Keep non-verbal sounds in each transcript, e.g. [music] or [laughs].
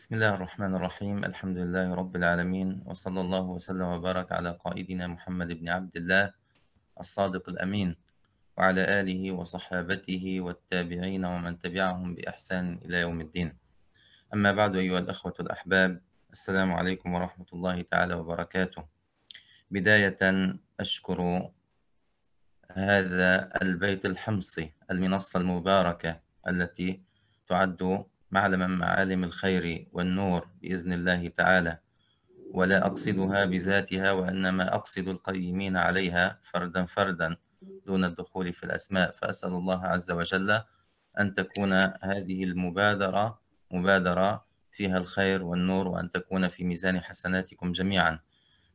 بسم الله الرحمن الرحيم الحمد لله رب العالمين وصلى الله وسلم وبارك على قائدنا محمد بن عبد الله الصادق الأمين وعلى آله وصحابته والتابعين ومن تبعهم بإحسان إلى يوم الدين أما بعد أيها الأخوة الأحباب السلام عليكم ورحمة الله تعالى وبركاته بداية أشكر هذا البيت الحمصي المنصة المباركة التي تعد معلم معالم الخير والنور بإذن الله تعالى ولا أقصدها بذاتها وإنما أقصد القيمين عليها فردا فردا دون الدخول في الأسماء فأسأل الله عز وجل أن تكون هذه المبادرة مبادرة فيها الخير والنور وأن تكون في ميزان حسناتكم جميعا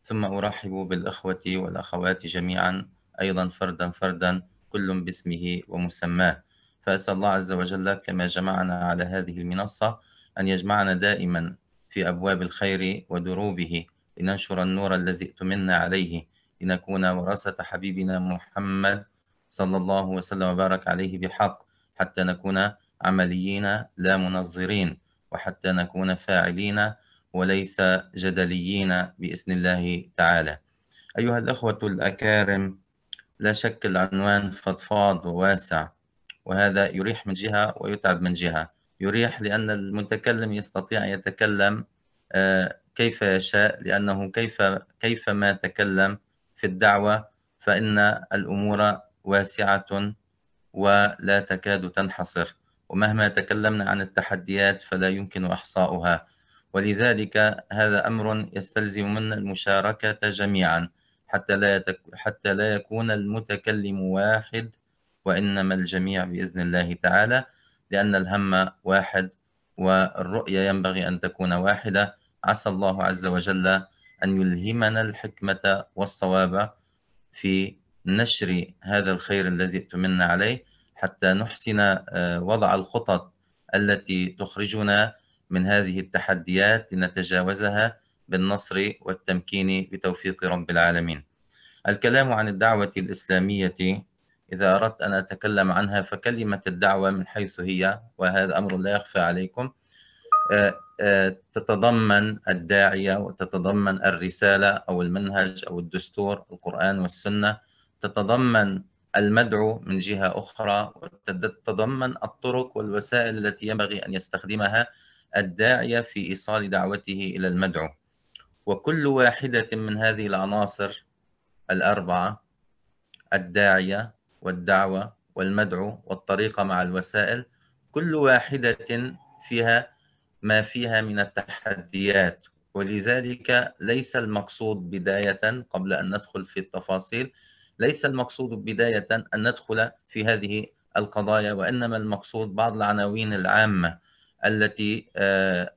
ثم أرحب بالأخوة والأخوات جميعا أيضا فردا فردا كل باسمه ومسماه فأسأل الله عز وجل كما جمعنا على هذه المنصة أن يجمعنا دائما في أبواب الخير ودروبه لننشر النور الذي اؤتمنا عليه لنكون ورثة حبيبنا محمد صلى الله وسلم وبارك عليه بحق حتى نكون عمليين لا منظرين وحتى نكون فاعلين وليس جدليين بإذن الله تعالى أيها الأخوة الأكارم لا شك العنوان فضفاض وواسع وهذا يريح من جهة ويتعب من جهة يريح لأن المتكلم يستطيع أن يتكلم آه، كيف يشاء لأنه كيف كيف ما تكلم في الدعوة فإن الأمور واسعة ولا تكاد تنحصر ومهما تكلمنا عن التحديات فلا يمكن إحصاؤها ولذلك هذا أمر يستلزم منا المشاركة جميعا حتى لا, يتك... حتى لا يكون المتكلم واحد وإنما الجميع بإذن الله تعالى لأن الهم واحد والرؤية ينبغي أن تكون واحدة عسى الله عز وجل أن يلهمنا الحكمة والصواب في نشر هذا الخير الذي ائتمنا عليه حتى نحسن آه، وضع الخطط التي تخرجنا من هذه التحديات لنتجاوزها بالنصر والتمكين بتوفيق رب العالمين. الكلام عن الدعوة الإسلامية إذا أردت أن أتكلم عنها فكلمة الدعوة من حيث هي وهذا أمر لا يخفى عليكم آه، آه، تتضمن الداعية وتتضمن الرسالة أو المنهج أو الدستور القرآن والسنة تتضمن المدعو من جهة أخرى وتتضمن الطرق والوسائل التي ينبغي أن يستخدمها الداعية في إيصال دعوته إلى المدعو وكل واحدة من هذه العناصر الأربعة الداعية والدعوة والمدعو والطريقة مع الوسائل كل واحدة فيها ما فيها من التحديات ولذلك ليس المقصود بداية قبل أن ندخل في التفاصيل ليس المقصود بداية أن ندخل في هذه القضايا وإنما المقصود بعض العناوين العامة التي آه،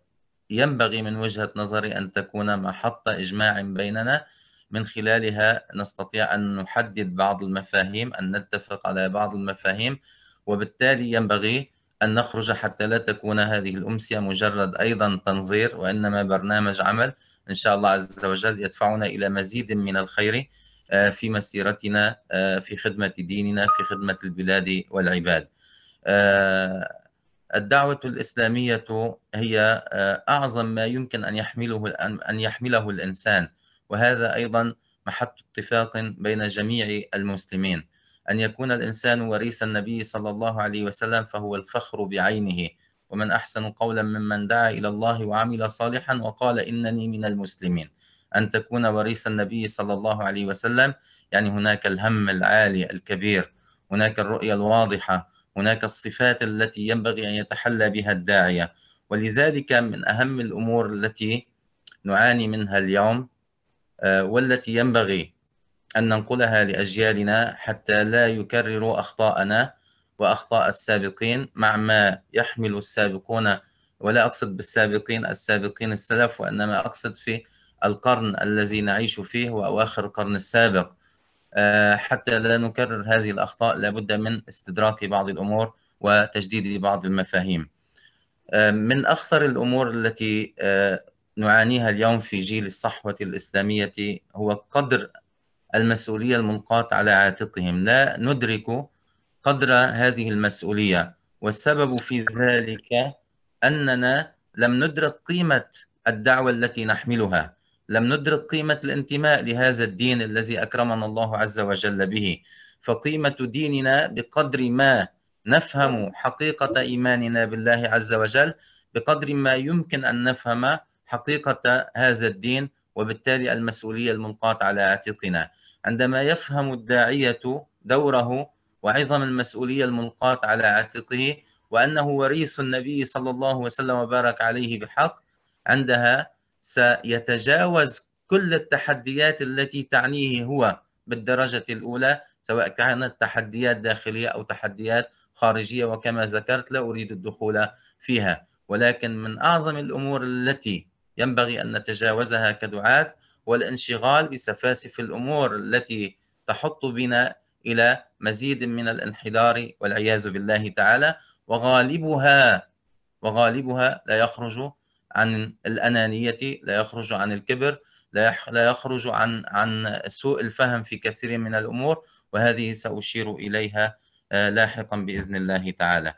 ينبغي من وجهة نظري أن تكون محط إجماع بيننا من خلالها نستطيع أن نحدد بعض المفاهيم أن نتفق على بعض المفاهيم وبالتالي ينبغي أن نخرج حتى لا تكون هذه الأمسية مجرد أيضا تنظير وإنما برنامج عمل إن شاء الله عز وجل يدفعنا إلى مزيد من الخير آه، في مسيرتنا آه، في خدمة ديننا في خدمة البلاد والعباد آه، الدعوة الإسلامية هي أعظم ما يمكن أن يحمله أن يحمله الإنسان وهذا أيضا محط اتفاق بين جميع المسلمين أن يكون الإنسان وريث النبي صلى الله عليه وسلم فهو الفخر بعينه ومن أحسن قولا ممن دعا إلى الله وعمل صالحا وقال إنني من المسلمين أن تكون وريث النبي صلى الله عليه وسلم يعني هناك الهم العالي الكبير هناك الرؤية الواضحة هناك الصفات التي ينبغي أن يتحلى بها الداعية ولذلك من أهم الأمور التي نعاني منها اليوم آه، والتي ينبغي أن ننقلها لأجيالنا حتى لا يكرروا أخطاءنا وأخطاء السابقين مع ما يحمل السابقون ولا أقصد بالسابقين السابقين السلف وإنما أقصد في القرن الذي نعيش فيه وأواخر القرن السابق آه، حتى لا نكرر هذه الأخطاء لابد من استدراك بعض الأمور وتجديد بعض المفاهيم آه، من أخطر الأمور التي نعانيها اليوم في جيل الصحوة الإسلامية هو قدر المسؤولية الملقاة على عاتقهم لا ندرك قدر هذه المسؤولية والسبب في ذلك أننا لم ندرك قيمة الدعوة التي نحملها لم ندرك قيمة الانتماء لهذا الدين الذي أكرمنا الله عز وجل به فقيمة ديننا بقدر ما نفهم حقيقة إيماننا بالله عز وجل بقدر ما يمكن أن نفهم حقيقة هذا الدين وبالتالي المسؤولية الملقاة على عاتقنا عندما يفهم الداعية دوره وعظم المسؤولية الملقاة على عاتقه وأنه وريث النبي صلى الله وسلم وبارك عليه بحق عندها سيتجاوز كل التحديات التي تعنيه هو بالدرجة الأولى سواء كانت تحديات داخلية أو تحديات خارجية وكما ذكرت لا أريد الدخول فيها ولكن من أعظم الأمور التي ينبغي أن نتجاوزها كدعاة والانشغال بسفاسف الأمور التي تحط بنا إلى مزيد من الانحدار والعياذ بالله تعالى وغالبها وغالبها لا يخرج عن الأنانية لا يخرج عن الكبر لا يخرج عن عن سوء الفهم في كثير من الأمور وهذه سأشير إليها آه، لاحقا بإذن الله تعالى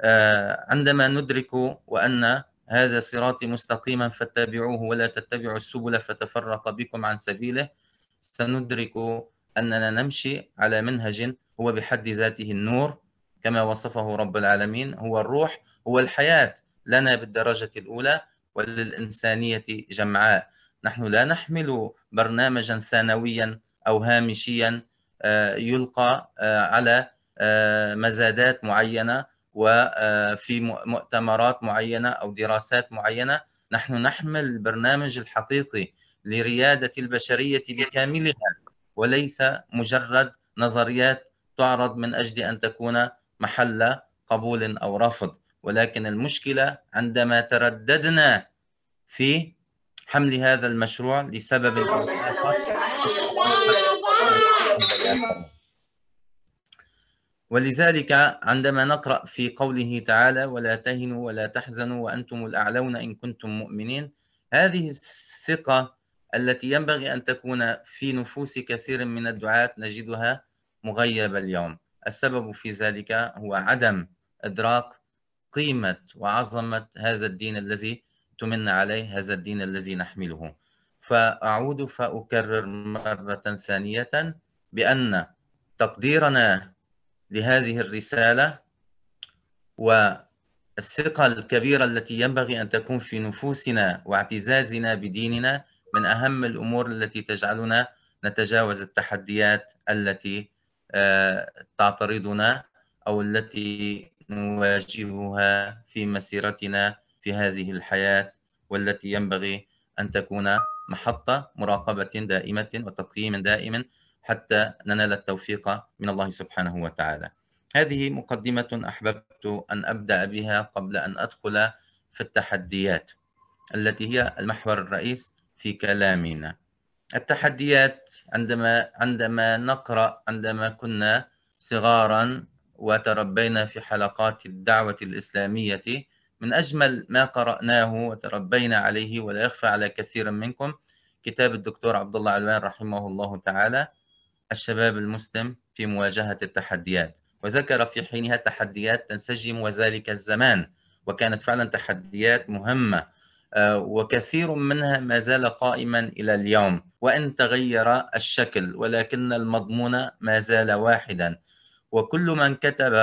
آه، عندما ندرك وأن هذا صراطي مستقيما فاتبعوه ولا تتبعوا السبل فتفرق بكم عن سبيله سندرك أننا نمشي على منهج هو بحد ذاته النور كما وصفه رب العالمين هو الروح هو الحياة لنا بالدرجة الأولى وللإنسانية جمعاء نحن لا نحمل برنامجا ثانويا أو هامشيا آه، يلقى آه، على آه، مزادات معينة وفي آه، مؤتمرات معينه او دراسات معينه نحن نحمل البرنامج الحقيقي لرياده البشريه بكاملها وليس مجرد نظريات تعرض من اجل ان تكون محل قبول او رفض ولكن المشكله عندما ترددنا في حمل هذا المشروع لسبب [laughs] ولذلك عندما نقرأ في قوله تعالى ولا تهنوا ولا تحزنوا وأنتم الأعلون إن كنتم مؤمنين هذه الثقة التي ينبغي أن تكون في نفوس كثير من الدعاة نجدها مغيبة اليوم السبب في ذلك هو عدم إدراك قيمة وعظمة هذا الدين الذي تمن عليه هذا الدين الذي نحمله فأعود فأكرر مرة ثانية بأن تقديرنا لهذه الرسالة والثقة الكبيرة التي ينبغي أن تكون في نفوسنا واعتزازنا بديننا من أهم الأمور التي تجعلنا نتجاوز التحديات التي آه، تعترضنا أو التي نواجهها في مسيرتنا في هذه الحياة والتي ينبغي أن تكون محطة مراقبة دائمة وتقييم دائم حتى ننال التوفيق من الله سبحانه وتعالى هذه مقدمة أحببت أن أبدأ بها قبل أن أدخل في التحديات التي هي المحور الرئيس في كلامنا التحديات عندما عندما نقرأ عندما كنا صغارا وتربينا في حلقات الدعوة الإسلامية من أجمل ما قرأناه وتربينا عليه ولا يخفى على كثير منكم كتاب الدكتور عبد الله علوان رحمه الله تعالى الشباب المسلم في مواجهة التحديات وذكر في حينها تحديات تنسجم وذلك الزمان وكانت فعلا تحديات مهمة آه، وكثير منها ما زال قائما إلى اليوم وإن تغير الشكل ولكن المضمون ما زال واحدا وكل من كتب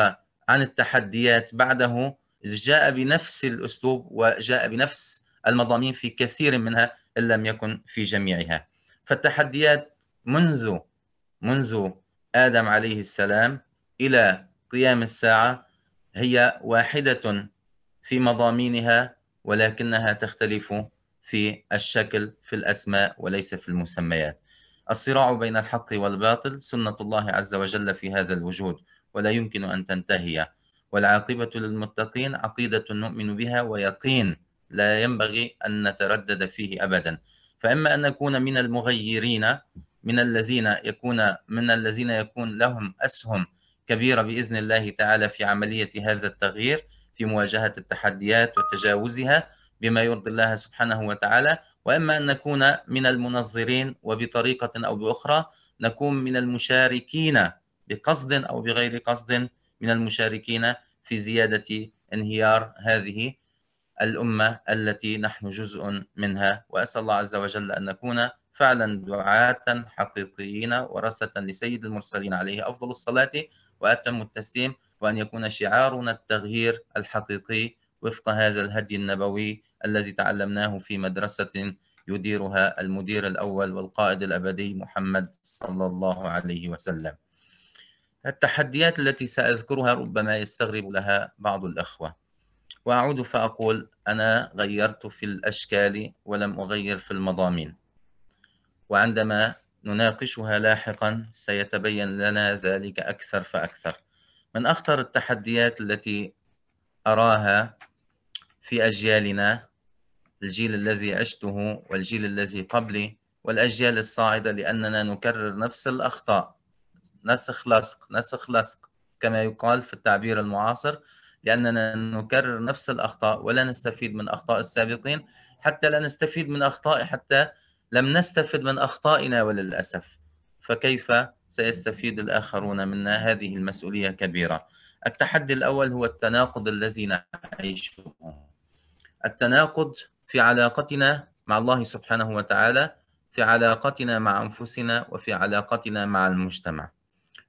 عن التحديات بعده جاء بنفس الأسلوب وجاء بنفس المضامين في كثير منها إن لم يكن في جميعها فالتحديات منذ منذ آدم عليه السلام إلى قيام الساعة هي واحدة في مضامينها ولكنها تختلف في الشكل في الأسماء وليس في المسميات الصراع بين الحق والباطل سنة الله عز وجل في هذا الوجود ولا يمكن أن تنتهي والعاقبة للمتقين عقيدة نؤمن بها ويقين لا ينبغي أن نتردد فيه أبدا فإما أن نكون من المغيرين من الذين يكون من الذين يكون لهم أسهم كبيرة بإذن الله تعالى في عملية هذا التغيير في مواجهة التحديات وتجاوزها بما يرضي الله سبحانه وتعالى وإما أن نكون من المنظرين وبطريقة أو بأخرى نكون من المشاركين بقصد أو بغير قصد من المشاركين في زيادة انهيار هذه الأمة التي نحن جزء منها وأسأل الله عز وجل أن نكون فعلا دعاة حقيقيين ورثة لسيد المرسلين عليه أفضل الصلاة وأتم التسليم وأن يكون شعارنا التغيير الحقيقي وفق هذا الهدي النبوي الذي تعلمناه في مدرسة يديرها المدير الأول والقائد الأبدي محمد صلى الله عليه وسلم التحديات التي سأذكرها ربما يستغرب لها بعض الأخوة وأعود فأقول أنا غيرت في الأشكال ولم أغير في المضامين وعندما نناقشها لاحقا سيتبين لنا ذلك أكثر فأكثر من أخطر التحديات التي أراها في أجيالنا الجيل الذي عشته والجيل الذي قبلي والأجيال الصاعدة لأننا نكرر نفس الأخطاء نسخ لصق نسخ لصق كما يقال في التعبير المعاصر لأننا نكرر نفس الأخطاء ولا نستفيد من أخطاء السابقين حتى لا نستفيد من أخطاء حتى لم نستفد من أخطائنا وللأسف فكيف سيستفيد الآخرون منا هذه المسؤولية كبيرة التحدي الأول هو التناقض الذي نعيشه التناقض في علاقتنا مع الله سبحانه وتعالى في علاقتنا مع أنفسنا وفي علاقتنا مع المجتمع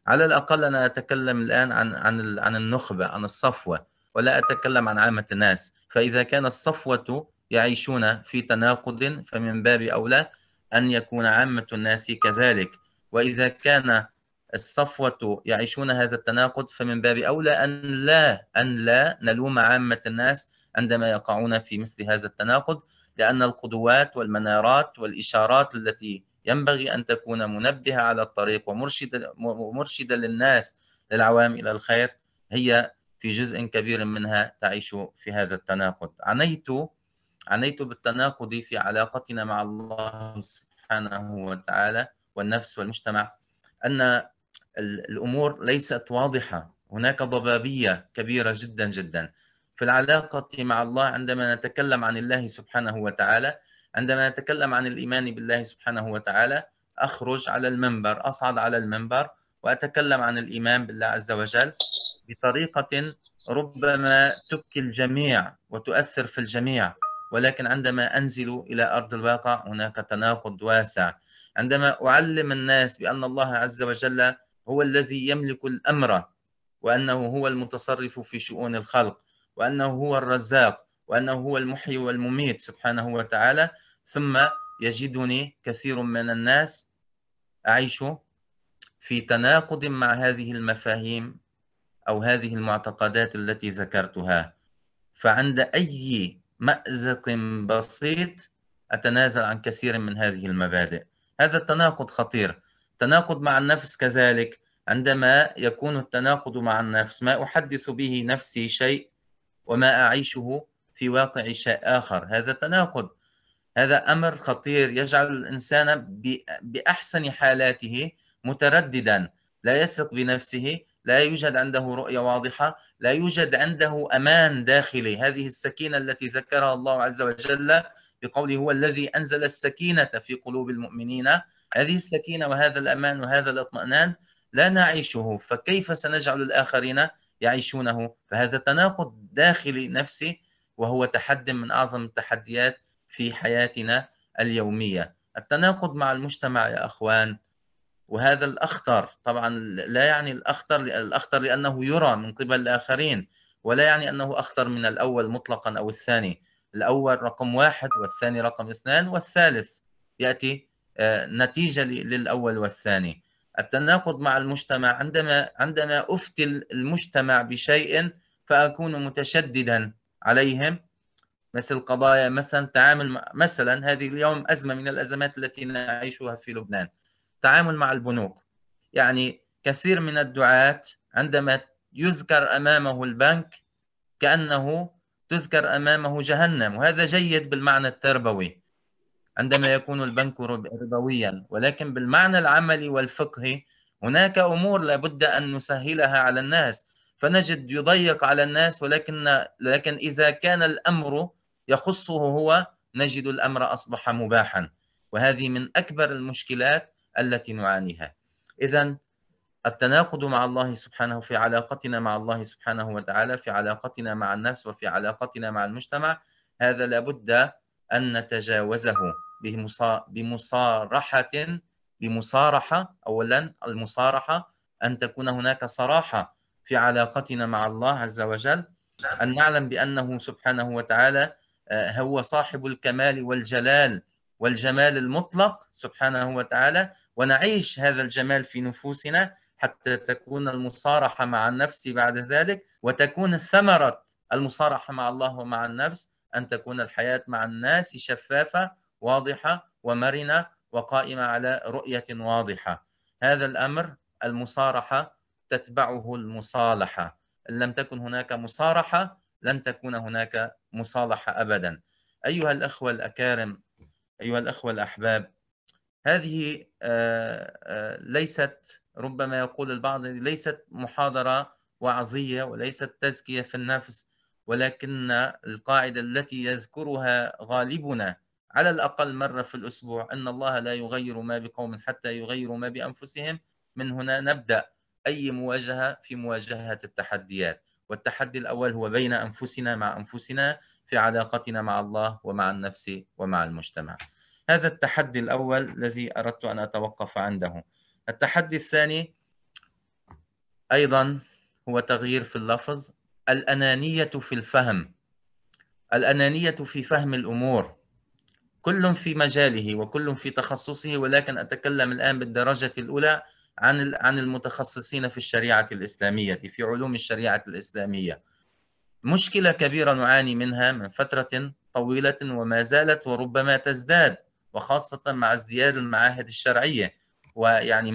على الأقل أنا أتكلم الآن عن عن عن النخبة عن الصفوة ولا أتكلم عن عامة الناس فإذا كان الصفوة يعيشون في تناقض فمن باب أولى أن يكون عامة الناس كذلك وإذا كان الصفوة يعيشون هذا التناقض فمن باب أولى أن لا أن لا نلوم عامة الناس عندما يقعون في مثل هذا التناقض لأن القدوات والمنارات والإشارات التي ينبغي أن تكون منبهة على الطريق ومرشدة ومرشدة للناس للعوام إلى الخير هي في جزء كبير منها تعيش في هذا التناقض عنيت عنيت بالتناقض في علاقتنا مع الله سبحانه وتعالى والنفس والمجتمع أن الأمور ليست واضحة هناك ضبابية كبيرة جدا جدا في العلاقة مع الله عندما نتكلم عن الله سبحانه وتعالى عندما نتكلم عن الإيمان بالله سبحانه وتعالى أخرج على المنبر أصعد على المنبر وأتكلم عن الإيمان بالله عز وجل بطريقة ربما تبكي الجميع وتؤثر في الجميع ولكن عندما أنزل إلى أرض الواقع هناك تناقض واسع عندما أعلم الناس بأن الله عز وجل هو الذي يملك الأمر وأنه هو المتصرف في شؤون الخلق وأنه هو الرزاق وأنه هو المحيي والمميت سبحانه وتعالى ثم يجدني كثير من الناس أعيش في تناقض مع هذه المفاهيم أو هذه المعتقدات التي ذكرتها فعند أي مأزق بسيط أتنازل عن كثير من هذه المبادئ هذا التناقض خطير تناقض مع النفس كذلك عندما يكون التناقض مع النفس ما أحدث به نفسي شيء وما أعيشه في واقع شيء آخر هذا تناقض هذا أمر خطير يجعل الإنسان بأحسن حالاته مترددا لا يثق بنفسه لا يوجد عنده رؤية واضحة لا يوجد عنده أمان داخلي هذه السكينة التي ذكرها الله عز وجل بقوله هو الذي أنزل السكينة في قلوب المؤمنين هذه السكينة وهذا الأمان وهذا الاطمئنان لا نعيشه فكيف سنجعل الآخرين يعيشونه فهذا تناقض داخلي نفسي وهو تحد من أعظم التحديات في حياتنا اليومية التناقض مع المجتمع يا أخوان وهذا الأخطر طبعا لا يعني الأخطر الأخطر لأنه يرى من قبل الآخرين ولا يعني أنه أخطر من الأول مطلقا أو الثاني الأول رقم واحد والثاني رقم اثنان والثالث يأتي آه، نتيجة للأول والثاني التناقض مع المجتمع عندما عندما أفتي المجتمع بشيء فأكون متشددا عليهم مثل قضايا مثلا تعامل مثلا هذه اليوم أزمة من الأزمات التي نعيشها في لبنان التعامل مع البنوك يعني كثير من الدعاة عندما يذكر أمامه البنك كأنه تذكر أمامه جهنم وهذا جيد بالمعنى التربوي عندما يكون البنك ربويا ولكن بالمعنى العملي والفقهي هناك أمور لابد أن نسهلها على الناس فنجد يضيق على الناس ولكن لكن إذا كان الأمر يخصه هو نجد الأمر أصبح مباحا وهذه من أكبر المشكلات التي نعانيها إذا التناقض مع الله سبحانه في علاقتنا مع الله سبحانه وتعالى في علاقتنا مع النفس وفي علاقتنا مع المجتمع هذا لابد أن نتجاوزه بمصارحة بمصارحة أولا المصارحة أن تكون هناك صراحة في علاقتنا مع الله عز وجل أن نعلم بأنه سبحانه وتعالى آه، هو صاحب الكمال والجلال والجمال المطلق سبحانه وتعالى ونعيش هذا الجمال في نفوسنا حتى تكون المصارحه مع النفس بعد ذلك وتكون ثمره المصارحه مع الله ومع النفس ان تكون الحياه مع الناس شفافه واضحه ومرنه وقائمه على رؤيه واضحه هذا الامر المصارحه تتبعه المصالحه ان لم تكن هناك مصارحه لن تكون هناك مصالحه ابدا ايها الاخوه الاكارم أيها الأخوة الأحباب هذه آه، آه، ليست ربما يقول البعض ليست محاضرة وعظية وليست تزكية في النفس ولكن القاعدة التي يذكرها غالبنا على الأقل مرة في الأسبوع أن الله لا يغير ما بقوم حتى يغيروا ما بأنفسهم من هنا نبدأ أي مواجهة في مواجهة التحديات والتحدي الأول هو بين أنفسنا مع أنفسنا في علاقتنا مع الله ومع النفس ومع المجتمع هذا التحدي الأول الذي أردت أن أتوقف عنده التحدي الثاني أيضا هو تغيير في اللفظ الأنانية في الفهم الأنانية في فهم الأمور كل في مجاله وكل في تخصصه ولكن أتكلم الآن بالدرجة الأولى عن عن المتخصصين في الشريعة الإسلامية في علوم الشريعة الإسلامية مشكلة كبيرة نعاني منها من فترة طويلة وما زالت وربما تزداد وخاصة مع ازدياد المعاهد الشرعية ويعني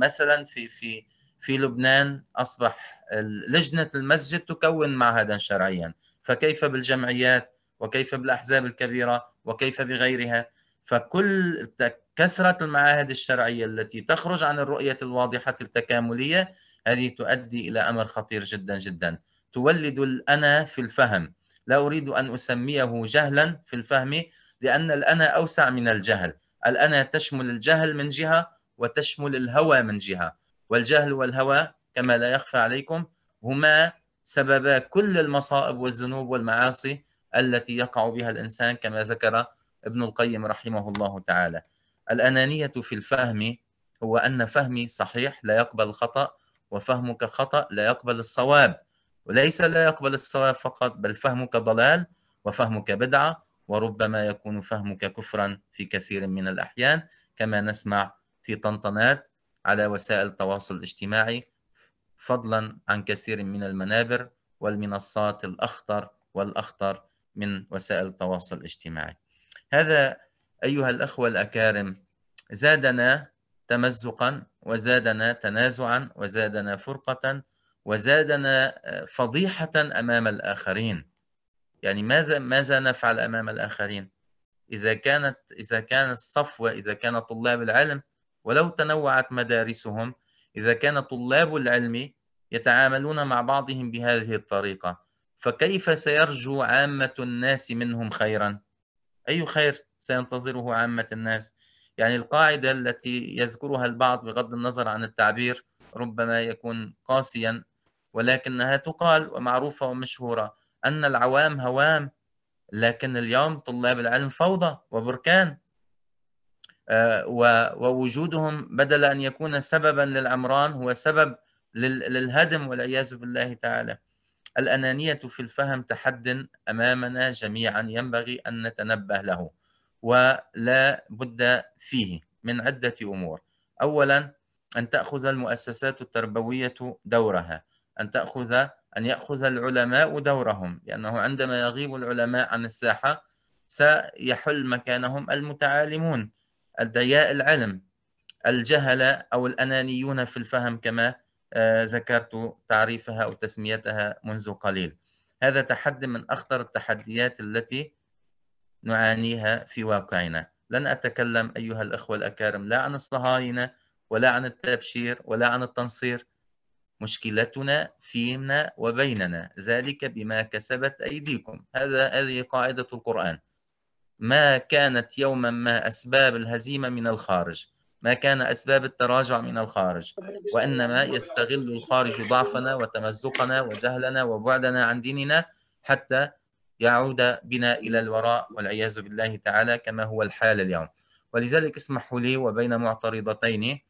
مثلا في في في لبنان أصبح لجنة المسجد تكون معهدا شرعيا فكيف بالجمعيات وكيف بالأحزاب الكبيرة وكيف بغيرها فكل كثرة المعاهد الشرعية التي تخرج عن الرؤية الواضحة التكاملية هذه تؤدي إلى أمر خطير جدا جدا تولد الأنا في الفهم لا أريد أن أسميه جهلا في الفهم لأن الأنا أوسع من الجهل الأنا تشمل الجهل من جهة وتشمل الهوى من جهة والجهل والهوى كما لا يخفى عليكم هما سببا كل المصائب والذنوب والمعاصي التي يقع بها الإنسان كما ذكر ابن القيم رحمه الله تعالى الأنانية في الفهم هو أن فهمي صحيح لا يقبل الخطأ وفهمك خطأ لا يقبل الصواب وليس لا يقبل الصواب فقط بل فهمك ضلال وفهمك بدعة وربما يكون فهمك كفرا في كثير من الأحيان كما نسمع في طنطنات على وسائل التواصل الاجتماعي فضلا عن كثير من المنابر والمنصات الأخطر والأخطر من وسائل التواصل الاجتماعي هذا أيها الأخوة الأكارم زادنا تمزقا وزادنا تنازعا وزادنا فرقة وزادنا آه، فضيحة أمام الآخرين يعني ماذا ماذا نفعل أمام الآخرين إذا كانت إذا كان الصفوة إذا كان طلاب العلم ولو تنوعت مدارسهم إذا كان طلاب العلم يتعاملون مع بعضهم بهذه الطريقة فكيف سيرجو عامة الناس منهم خيرا أي خير سينتظره عامة الناس يعني القاعدة التي يذكرها البعض بغض النظر عن التعبير ربما يكون قاسيا ولكنها تقال ومعروفة ومشهورة أن العوام هوام لكن اليوم طلاب العلم فوضى وبركان آه، ووجودهم بدل أن يكون سببا للعمران هو سبب للهدم والعياذ بالله تعالى الأنانية في الفهم تحد أمامنا جميعا ينبغي أن نتنبه له ولا بد فيه من عدة أمور أولا أن تأخذ المؤسسات التربوية دورها أن تأخذ أن يأخذ العلماء دورهم لأنه عندما يغيب العلماء عن الساحة سيحل مكانهم المتعالمون الدياء العلم الجهلة أو الأنانيون في الفهم كما آه، ذكرت تعريفها أو تسميتها منذ قليل هذا تحدي من أخطر التحديات التي نعانيها في واقعنا لن أتكلم أيها الأخوة الأكارم لا عن الصهاينة ولا عن التبشير ولا عن التنصير مشكلتنا فينا وبيننا ذلك بما كسبت أيديكم هذا هذه قاعدة القرآن ما كانت يوما ما أسباب الهزيمة من الخارج ما كان أسباب التراجع من الخارج وإنما يستغل الخارج ضعفنا وتمزقنا وجهلنا وبعدنا عن ديننا حتى يعود بنا إلى الوراء والعياذ بالله تعالى كما هو الحال اليوم ولذلك اسمحوا لي وبين معترضتين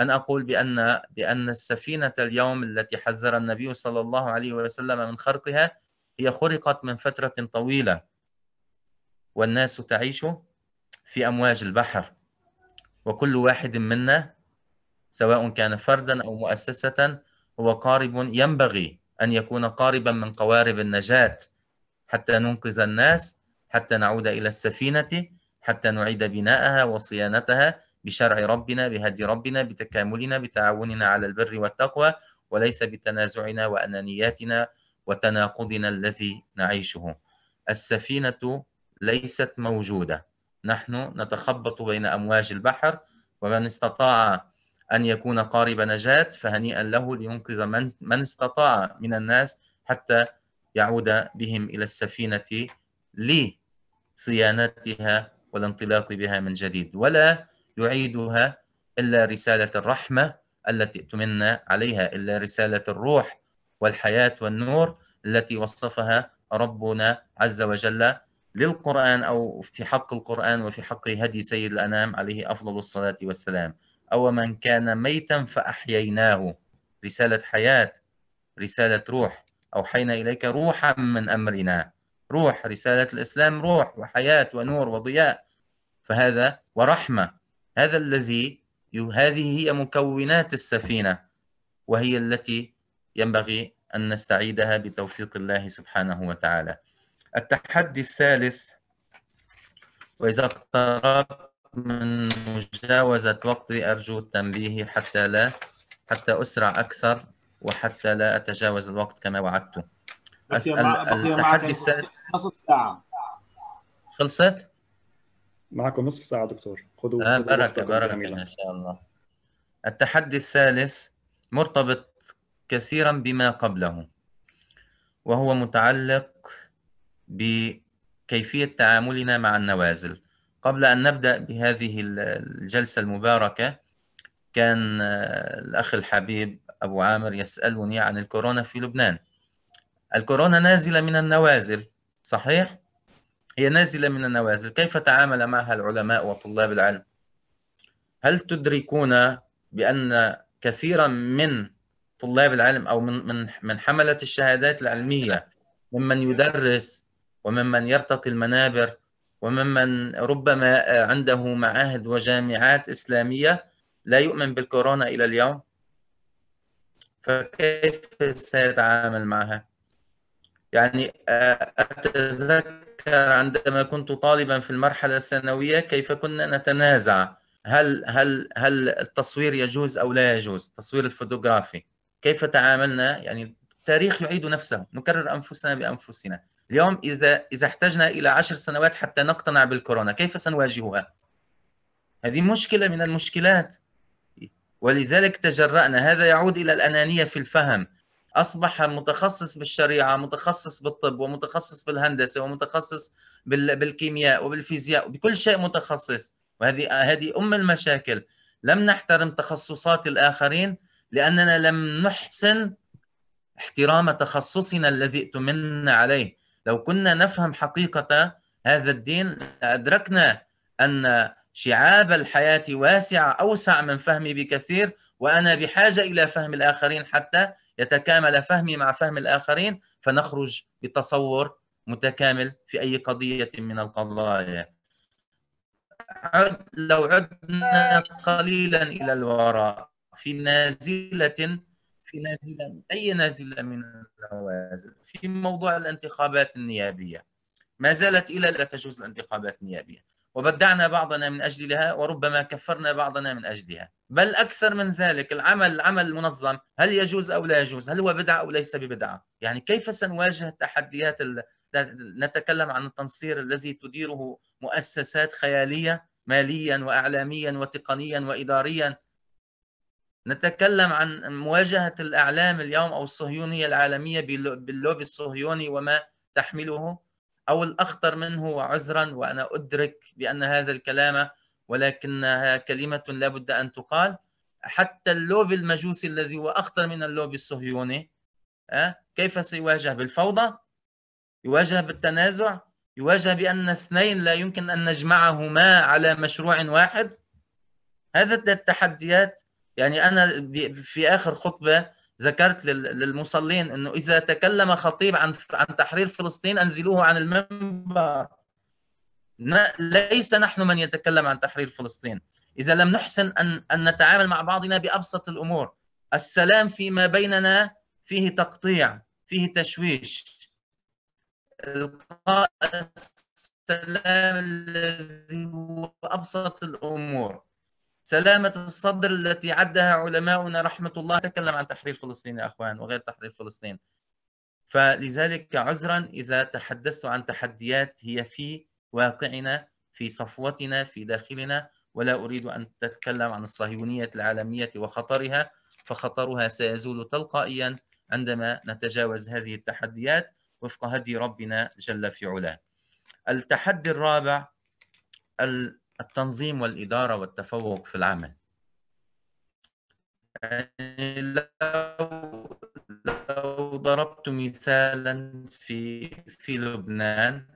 أن أقول بأن بأن السفينة اليوم التي حذر النبي صلى الله عليه وسلم من خرقها هي خرقت من فترة طويلة والناس تعيش في أمواج البحر وكل واحد منا سواء كان فردا أو مؤسسة هو قارب ينبغي أن يكون قاربا من قوارب النجاة حتى ننقذ الناس حتى نعود إلى السفينة حتى نعيد بناءها وصيانتها بشرع ربنا بهدي ربنا بتكاملنا بتعاوننا على البر والتقوى وليس بتنازعنا وأنانياتنا وتناقضنا الذي نعيشه السفينة ليست موجودة نحن نتخبط بين أمواج البحر ومن استطاع أن يكون قارب نجاة فهنيئا له لينقذ من, من استطاع من الناس حتى يعود بهم إلى السفينة لصيانتها والانطلاق بها من جديد ولا يعيدها إلا رسالة الرحمة التي ائتمنا عليها إلا رسالة الروح والحياة والنور التي وصفها ربنا عز وجل للقرآن أو في حق القرآن وفي حق هدي سيد الأنام عليه أفضل الصلاة والسلام أو من كان ميتا فأحييناه رسالة حياة رسالة روح أوحينا إليك روحا من أمرنا روح رسالة الإسلام روح وحياة ونور وضياء فهذا ورحمة هذا الذي هذه هي مكونات السفينة وهي التي ينبغي أن نستعيدها بتوفيق الله سبحانه وتعالى التحدي الثالث وإذا اقتربت من مجاوزة وقتي أرجو التنبيه حتى لا حتى أسرع أكثر وحتى لا أتجاوز الوقت كما وعدت التحدي الثالث نصف ساعة خلصت؟ معكم نصف ساعة دكتور خذوا آه بركه بركه جميلة. يعني. ان شاء الله التحدي الثالث مرتبط كثيرا بما قبله وهو متعلق بكيفيه تعاملنا مع النوازل قبل ان نبدا بهذه الجلسه المباركه كان آه، الاخ الحبيب ابو عامر يسالني عن الكورونا في لبنان الكورونا نازله من النوازل صحيح هي نازلة من النوازل كيف تعامل معها العلماء وطلاب العلم هل تدركون بأن كثيرا من طلاب العلم أو من من من حملة الشهادات العلمية ممن يدرس وممن يرتقي المنابر وممن ربما عنده معاهد وجامعات إسلامية لا يؤمن بالكورونا إلى اليوم فكيف سيتعامل معها؟ يعني آه، أتذكر أتذكر عندما كنت طالبا في المرحلة الثانوية كيف كنا نتنازع هل هل هل التصوير يجوز أو لا يجوز التصوير الفوتوغرافي كيف تعاملنا يعني التاريخ يعيد نفسه نكرر أنفسنا بأنفسنا اليوم إذا إذا احتجنا إلى عشر سنوات حتى نقتنع بالكورونا كيف سنواجهها هذه مشكلة من المشكلات ولذلك تجرأنا هذا يعود إلى الأنانية في الفهم اصبح متخصص بالشريعه متخصص بالطب ومتخصص بالهندسه ومتخصص بالكيمياء وبالفيزياء وبكل شيء متخصص وهذه هذه ام المشاكل لم نحترم تخصصات الاخرين لاننا لم نحسن احترام تخصصنا الذي ائتمنا عليه لو كنا نفهم حقيقه هذا الدين لادركنا ان شعاب الحياه واسعه اوسع من فهمي بكثير وانا بحاجه الى فهم الاخرين حتى يتكامل فهمي مع فهم الآخرين فنخرج بتصور متكامل في أي قضية من القضايا عد لو عدنا قليلا إلى الوراء في نازلة في نازلة أي نازلة من النوازل في موضوع الانتخابات النيابية ما زالت إلى لا تجوز الانتخابات النيابية وبدعنا بعضنا من أجلها وربما كفرنا بعضنا من أجلها بل أكثر من ذلك العمل العمل المنظم هل يجوز أو لا يجوز هل هو بدعة أو ليس ببدعة يعني كيف سنواجه التحديات ال... نتكلم عن التنصير الذي تديره مؤسسات خيالية ماليا وإعلاميا وتقنيا وإداريا نتكلم عن مواجهة الإعلام اليوم أو الصهيونية العالمية باللوبي الصهيوني وما تحمله أو الأخطر منه عذرا وأنا أدرك بأن هذا الكلام ولكنها كلمة لا بد أن تقال حتى اللوبي المجوسي الذي هو أخطر من اللوبي الصهيوني آه، كيف سيواجه بالفوضى يواجه بالتنازع يواجه بأن اثنين لا يمكن أن نجمعهما على مشروع واحد هذا التحديات يعني أنا في آخر خطبة ذكرت للمصلين انه اذا تكلم خطيب عن عن تحرير فلسطين انزلوه عن المنبر ليس نحن من يتكلم عن تحرير فلسطين اذا لم نحسن ان ان نتعامل مع بعضنا بابسط الامور السلام فيما بيننا فيه تقطيع فيه تشويش القاء السلام الذي هو ابسط الامور سلامة الصدر التي عدها علماؤنا رحمة الله تكلم عن تحرير فلسطين يا أخوان وغير تحرير فلسطين فلذلك عذرا إذا تحدثت عن تحديات هي في واقعنا في صفوتنا في داخلنا ولا أريد أن تتكلم عن الصهيونية العالمية وخطرها فخطرها سيزول تلقائيا عندما نتجاوز هذه التحديات وفق هدي ربنا جل في علاه التحدي الرابع ال التنظيم والإدارة والتفوق في العمل يعني لو لو ضربت مثالا في في لبنان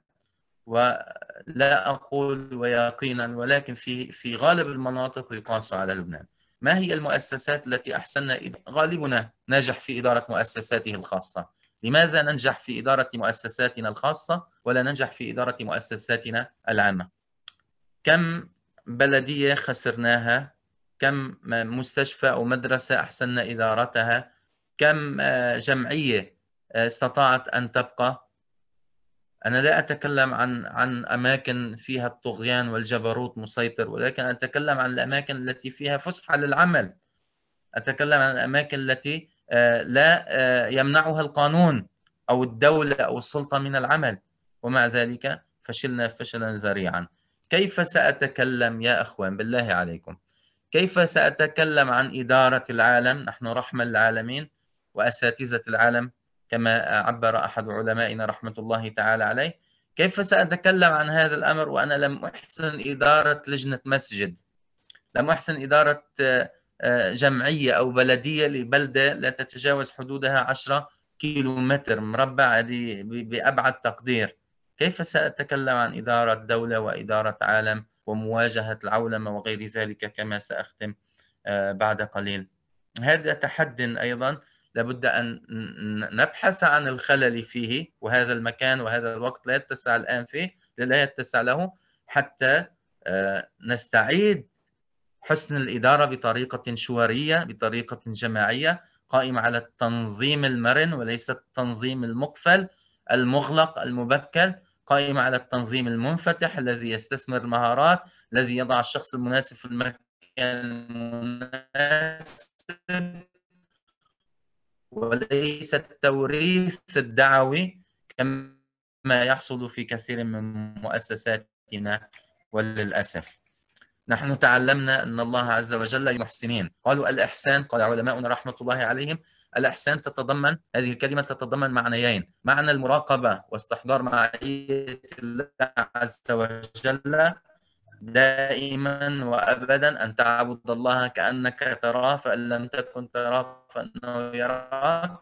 ولا أقول ويقينا ولكن في في غالب المناطق يقاس على لبنان ما هي المؤسسات التي أحسننا غالبنا نجح في إدارة مؤسساته الخاصة لماذا ننجح في إدارة مؤسساتنا الخاصة ولا ننجح في إدارة مؤسساتنا العامة كم بلدية خسرناها كم مستشفى أو مدرسة أحسننا إدارتها كم آه، جمعية آه، استطاعت أن تبقى أنا لا أتكلم عن عن أماكن فيها الطغيان والجبروت مسيطر ولكن أتكلم عن الأماكن التي فيها فسحة للعمل أتكلم عن الأماكن التي آه، لا يمنعها القانون أو الدولة أو السلطة من العمل ومع ذلك فشلنا فشلا ذريعا كيف سأتكلم يا أخوان بالله عليكم كيف سأتكلم عن إدارة العالم نحن رحمة العالمين وأساتذة العالم كما عبر أحد علمائنا رحمة الله تعالى عليه كيف سأتكلم عن هذا الأمر وأنا لم أحسن إدارة لجنة مسجد لم أحسن إدارة آه، آه، جمعية أو بلدية لبلدة لا تتجاوز حدودها 10 كيلو متر مربع بأبعد تقدير كيف سأتكلم عن إدارة دولة وإدارة عالم ومواجهة العولمة وغير ذلك كما سأختم آه، بعد قليل هذا تحد أيضا لابد أن نبحث عن الخلل فيه وهذا المكان وهذا الوقت لا يتسع الآن فيه لا يتسع له حتى آه، نستعيد حسن الإدارة بطريقة شورية بطريقة جماعية قائمة على التنظيم المرن وليس التنظيم المقفل المغلق المبكل قائمة على التنظيم المنفتح الذي يستثمر المهارات الذي يضع الشخص المناسب في المكان المناسب وليس التوريث الدعوي كما يحصل في كثير من مؤسساتنا وللأسف نحن تعلمنا أن الله عز وجل محسنين قالوا الإحسان قال علماؤنا رحمة الله عليهم الإحسان تتضمن هذه الكلمة تتضمن معنيين معنى المراقبة واستحضار معية الله عز وجل دائما وابدا ان تعبد الله كانك تراه فان لم تكن تراه فانه يراك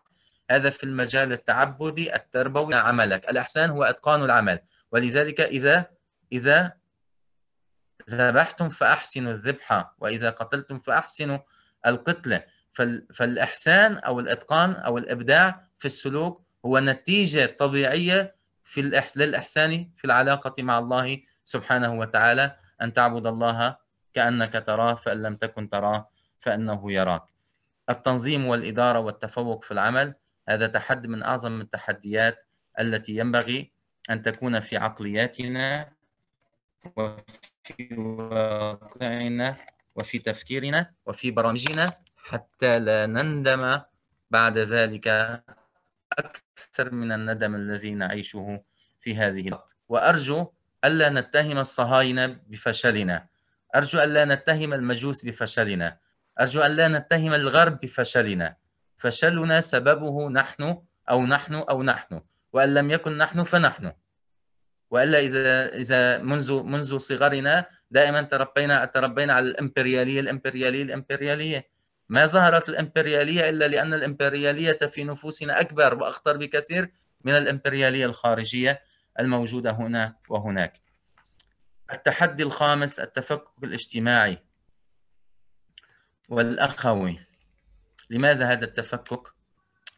هذا في المجال التعبدي التربوي عملك الاحسان هو اتقان العمل ولذلك اذا اذا ذبحتم فأحسنوا الذبحة وإذا قتلتم فأحسنوا القتلة فالإحسان أو الإتقان أو الإبداع في السلوك هو نتيجة طبيعية في للإحسان في العلاقة مع الله سبحانه وتعالى أن تعبد الله كأنك تراه فإن لم تكن تراه فإنه يراك التنظيم والإدارة والتفوق في العمل هذا تحدي من أعظم التحديات التي ينبغي أن تكون في عقلياتنا وفي في واقعنا وفي تفكيرنا وفي برامجنا حتى لا نندم بعد ذلك أكثر من الندم الذي نعيشه في هذه الوقت وأرجو ألا نتهم الصهاينة بفشلنا أرجو ألا نتهم المجوس بفشلنا أرجو ألا نتهم الغرب بفشلنا فشلنا سببه نحن أو نحن أو نحن وإن لم يكن نحن فنحن والا اذا اذا منذ منذ صغرنا دائما تربينا تربينا على الامبرياليه الامبرياليه الامبرياليه ما ظهرت الامبرياليه الا لان الامبرياليه في نفوسنا اكبر واخطر بكثير من الامبرياليه الخارجيه الموجوده هنا وهناك. التحدي الخامس التفكك الاجتماعي والأخوي لماذا هذا التفكك؟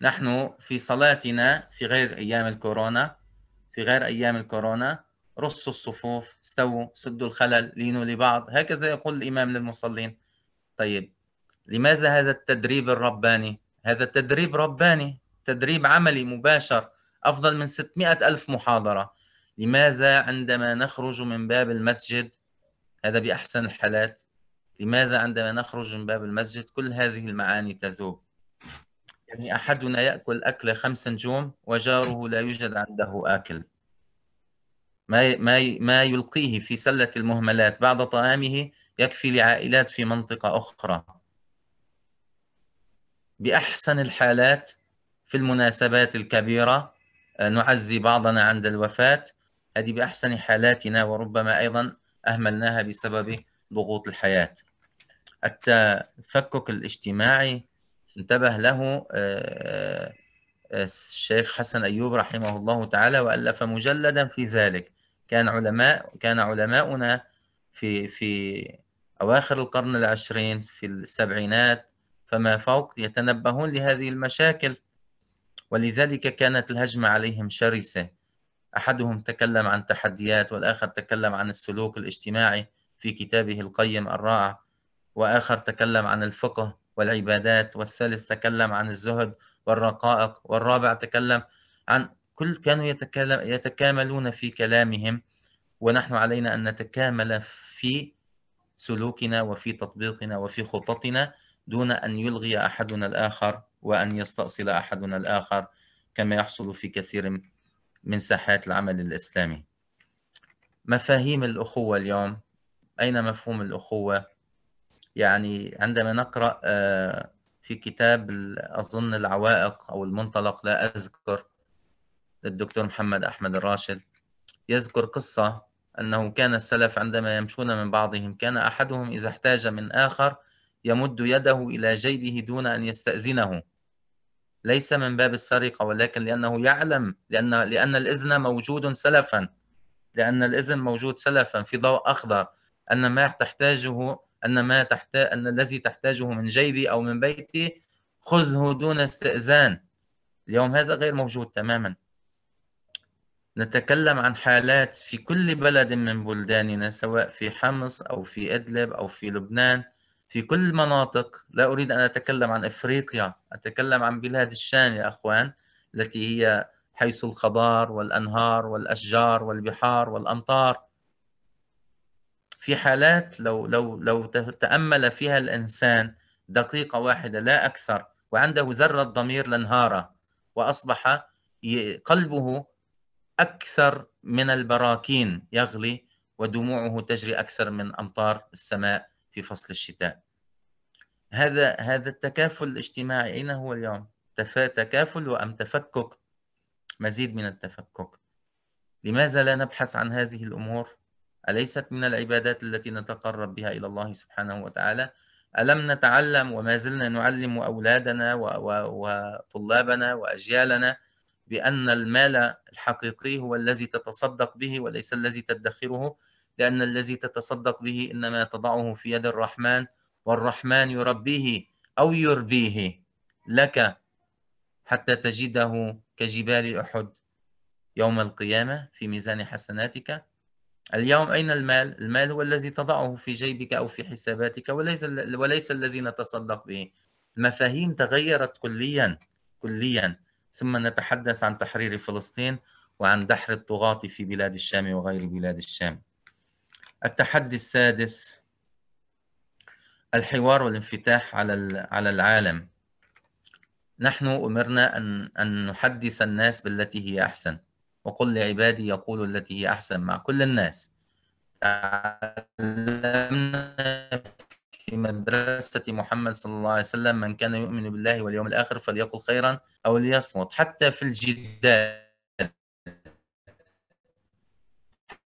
نحن في صلاتنا في غير أيام الكورونا في غير أيام الكورونا رصوا الصفوف استووا سدوا الخلل لينوا لبعض هكذا يقول الإمام للمصلين طيب لماذا هذا التدريب الرباني هذا تدريب رباني تدريب عملي مباشر أفضل من 600 ألف محاضرة لماذا عندما نخرج من باب المسجد هذا بأحسن الحالات لماذا عندما نخرج من باب المسجد كل هذه المعاني تذوب يعني أحدنا يأكل أكل خمس نجوم وجاره لا يوجد عنده آكل ما ما ما يلقيه في سلة المهملات بعد طعامه يكفي لعائلات في منطقة أخرى بأحسن الحالات في المناسبات الكبيرة آه، نعزي بعضنا عند الوفاة هذه بأحسن حالاتنا وربما أيضا أهملناها بسبب ضغوط الحياة التفكك الاجتماعي انتبه له آه، آه، آه، الشيخ حسن أيوب رحمه الله تعالى وألف مجلدا في ذلك كان علماء كان علماؤنا في في أواخر القرن العشرين في السبعينات فما فوق يتنبهون لهذه المشاكل ولذلك كانت الهجمة عليهم شرسة أحدهم تكلم عن تحديات والآخر تكلم عن السلوك الاجتماعي في كتابه القيم الرائع وآخر تكلم عن الفقه والعبادات والثالث تكلم عن الزهد والرقائق والرابع تكلم عن كل كانوا يتكلم يتكاملون في كلامهم ونحن علينا أن نتكامل في سلوكنا وفي تطبيقنا وفي خططنا دون أن يلغي أحدنا الآخر وأن يستأصل أحدنا الآخر كما يحصل في كثير من ساحات العمل الإسلامي مفاهيم الأخوة اليوم أين مفهوم الأخوة يعني عندما نقرأ آه، في كتاب أظن العوائق أو المنطلق لا أذكر للدكتور محمد أحمد الراشد يذكر قصة أنه كان السلف عندما يمشون من بعضهم كان أحدهم إذا احتاج من آخر يمد يده إلى جيبه دون أن يستأذنه ليس من باب السرقة ولكن لأنه يعلم لأن, لأن الإذن موجود سلفا لأن الإذن موجود سلفا في ضوء أخضر أن ما تحتاجه أن ما تحتاج أن الذي تحتاجه من جيبي أو من بيتي خذه دون استئذان اليوم هذا غير موجود تماما نتكلم عن حالات في كل بلد من بلداننا سواء في حمص أو في إدلب أو في لبنان في كل مناطق لا أريد أن أتكلم عن إفريقيا أتكلم عن بلاد الشام يا أخوان التي هي حيث الخضار والأنهار والأشجار والبحار والأمطار في حالات لو لو لو تأمل فيها الإنسان دقيقة واحدة لا أكثر وعنده ذرة ضمير لانهار وأصبح قلبه أكثر من البراكين يغلي ودموعه تجري أكثر من أمطار السماء في فصل الشتاء هذا هذا التكافل الاجتماعي أين هو اليوم؟ تكافل وأم تفكك؟ مزيد من التفكك لماذا لا نبحث عن هذه الأمور؟ أليست من العبادات التي نتقرب بها إلى الله سبحانه وتعالى ألم نتعلم وما زلنا نعلم أولادنا وطلابنا وأجيالنا بأن المال الحقيقي هو الذي تتصدق به وليس الذي تدخره لأن الذي تتصدق به إنما تضعه في يد الرحمن والرحمن يربيه أو يربيه لك حتى تجده كجبال أحد يوم القيامة في ميزان حسناتك اليوم أين المال؟ المال هو الذي تضعه في جيبك أو في حساباتك وليس وليس الذي نتصدق به. المفاهيم تغيرت كليا كليا ثم نتحدث عن تحرير فلسطين وعن دحر الطغاة في بلاد الشام وغير بلاد الشام. التحدي السادس الحوار والانفتاح على على العالم. نحن أمرنا أن أن نحدث الناس بالتي هي أحسن. وقل لعبادي يقولوا التي هي أحسن مع كل الناس تعلمنا في مدرسة محمد صلى الله عليه وسلم من كان يؤمن بالله واليوم الآخر فليقل خيرا أو ليصمت حتى في الجدال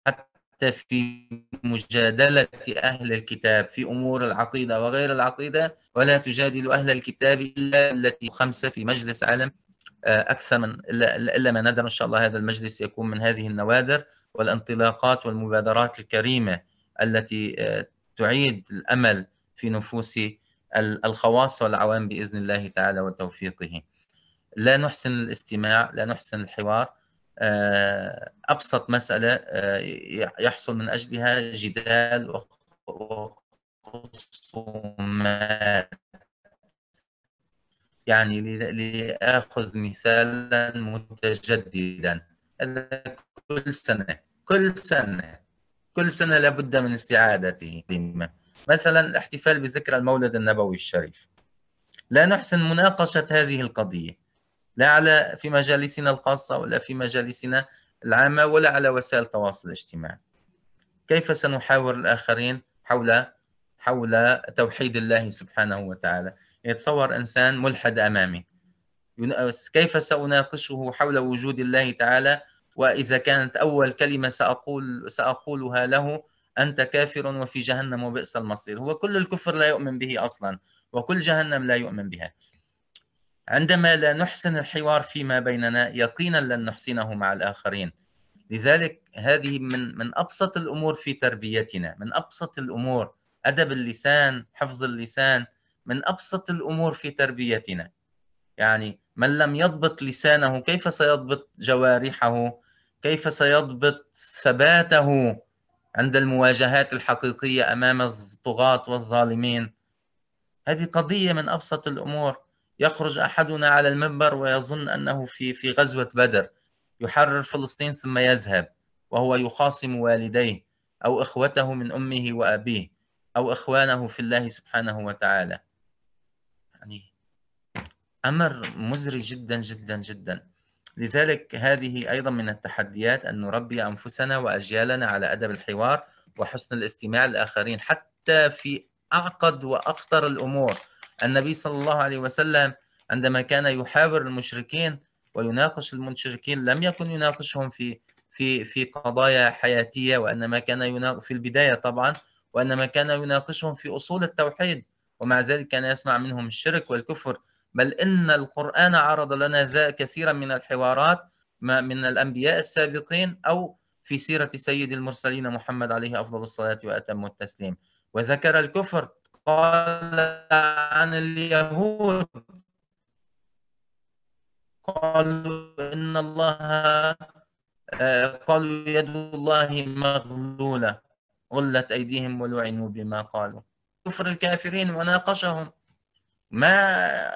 حتى في مجادلة أهل الكتاب في أمور العقيدة وغير العقيدة ولا تجادل أهل الكتاب إلا التي خمسة في مجلس علم أكثر من إلا ما ندر إن شاء الله هذا المجلس يكون من هذه النوادر والانطلاقات والمبادرات الكريمة التي آه، تعيد الأمل في نفوس الخواص والعوام بإذن الله تعالى وتوفيقه لا نحسن الاستماع لا نحسن الحوار آه، أبسط مسألة آه، يحصل من أجلها جدال وخصومات يعني لآخذ مثالا متجددا كل سنة كل سنة كل سنة لابد من استعادته مثلا الاحتفال بذكرى المولد النبوي الشريف لا نحسن مناقشة هذه القضية لا على في مجالسنا الخاصة ولا في مجالسنا العامة ولا على وسائل التواصل الاجتماعي كيف سنحاور الآخرين حول حول توحيد الله سبحانه وتعالى يتصور انسان ملحد امامي كيف ساناقشه حول وجود الله تعالى واذا كانت اول كلمه ساقول ساقولها له انت كافر وفي جهنم وبئس المصير هو كل الكفر لا يؤمن به اصلا وكل جهنم لا يؤمن بها عندما لا نحسن الحوار فيما بيننا يقينا لن نحسنه مع الاخرين لذلك هذه من من ابسط الامور في تربيتنا من ابسط الامور ادب اللسان حفظ اللسان من ابسط الامور في تربيتنا يعني من لم يضبط لسانه كيف سيضبط جوارحه كيف سيضبط ثباته عند المواجهات الحقيقيه امام الطغاه والظالمين هذه قضيه من ابسط الامور يخرج احدنا على المنبر ويظن انه في في غزوه بدر يحرر فلسطين ثم يذهب وهو يخاصم والديه او اخوته من امه وابيه او اخوانه في الله سبحانه وتعالى يعني أمر مزري جدا جدا جدا لذلك هذه أيضا من التحديات أن نربي أنفسنا وأجيالنا على أدب الحوار وحسن الاستماع للآخرين حتى في أعقد وأخطر الأمور النبي صلى الله عليه وسلم عندما كان يحاور المشركين ويناقش المشركين لم يكن يناقشهم في في في قضايا حياتيه وانما كان يناقش في البدايه طبعا وانما كان يناقشهم في اصول التوحيد ومع ذلك كان يسمع منهم الشرك والكفر بل إن القرآن عرض لنا كثيرا من الحوارات ما من الأنبياء السابقين أو في سيرة سيد المرسلين محمد عليه أفضل الصلاة وأتم التسليم وذكر الكفر قال عن اليهود قالوا إن الله آه، قالوا يد الله مغلولة غلت أيديهم ولعنوا بما قالوا كفر الكافرين وناقشهم ما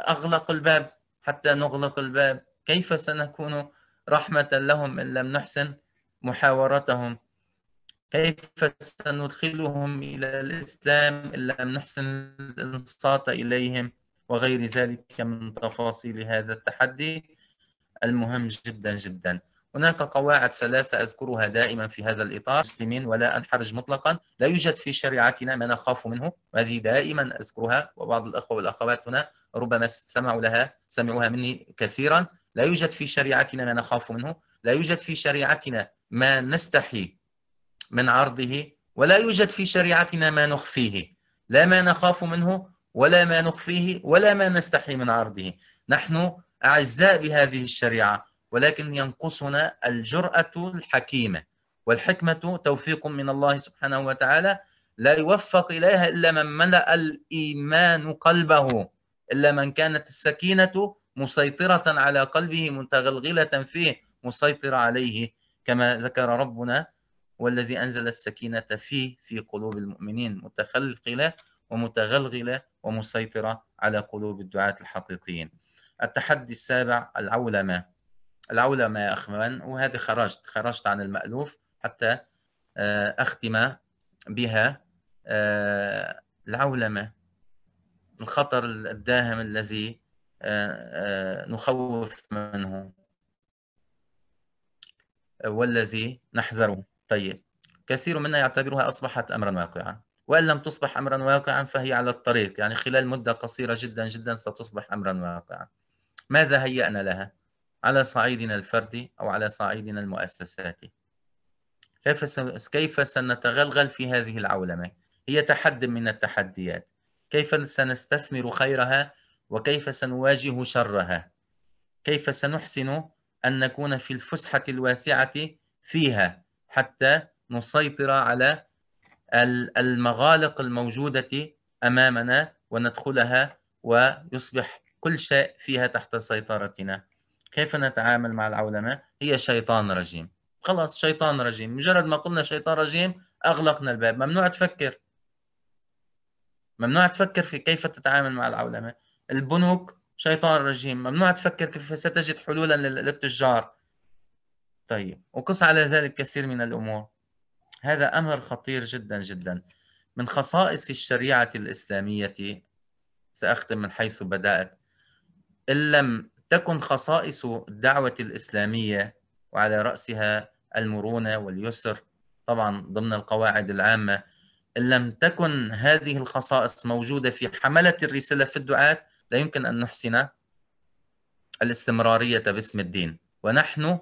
أغلق الباب حتى نغلق الباب كيف سنكون رحمة لهم إن لم نحسن محاورتهم كيف سندخلهم إلى الإسلام إن لم نحسن الإنصات إليهم وغير ذلك من تفاصيل هذا التحدي المهم جدا جدا هناك قواعد ثلاثة أذكرها دائما في هذا الإطار مسلمين ولا أنحرج مطلقا لا يوجد في شريعتنا ما نخاف منه وهذه دائما أذكرها وبعض الأخوة والأخوات هنا ربما سمعوا لها سمعوها مني كثيرا لا يوجد في شريعتنا ما نخاف منه لا يوجد في شريعتنا ما نستحي من عرضه ولا يوجد في شريعتنا ما نخفيه لا ما نخاف منه ولا ما نخفيه ولا ما نستحي من عرضه نحن أعزاء بهذه الشريعة ولكن ينقصنا الجرأة الحكيمة والحكمة توفيق من الله سبحانه وتعالى لا يوفق إليها إلا من ملأ الإيمان قلبه إلا من كانت السكينة مسيطرة على قلبه متغلغلة فيه مسيطرة عليه كما ذكر ربنا والذي أنزل السكينة فيه في قلوب المؤمنين متخلقلة ومتغلغلة ومسيطرة على قلوب الدعاة الحقيقيين التحدي السابع العولمة العولمة أخوان وهذه خرجت خرجت عن المألوف حتى آه، أختم بها آه، العولمة الخطر الداهم الذي آه، نخوف منه والذي نحذره طيب كثير منا يعتبرها أصبحت أمرا واقعا وإن لم تصبح أمرا واقعا فهي على الطريق يعني خلال مدة قصيرة جدا جدا ستصبح أمرا واقعا ماذا هيأنا لها؟ على صعيدنا الفردي أو على صعيدنا المؤسساتي كيف كيف سنتغلغل في هذه العولمة هي تحد من التحديات كيف سنستثمر خيرها وكيف سنواجه شرها كيف سنحسن أن نكون في الفسحة الواسعة فيها حتى نسيطر على المغالق الموجودة أمامنا وندخلها ويصبح كل شيء فيها تحت سيطرتنا كيف نتعامل مع العولمة هي شيطان رجيم خلاص شيطان رجيم مجرد ما قلنا شيطان رجيم أغلقنا الباب ممنوع تفكر ممنوع تفكر في كيف تتعامل مع العولمة البنوك شيطان رجيم ممنوع تفكر كيف ستجد حلولا للتجار طيب وقص على ذلك كثير من الأمور هذا أمر خطير جدا جدا من خصائص الشريعة الإسلامية سأختم من حيث بدأت إن لم تكن خصائص الدعوة الإسلامية وعلى رأسها المرونة واليسر طبعا ضمن القواعد العامة إن لم تكن هذه الخصائص موجودة في حملة الرسالة في الدعاة لا يمكن أن نحسن الاستمرارية باسم الدين ونحن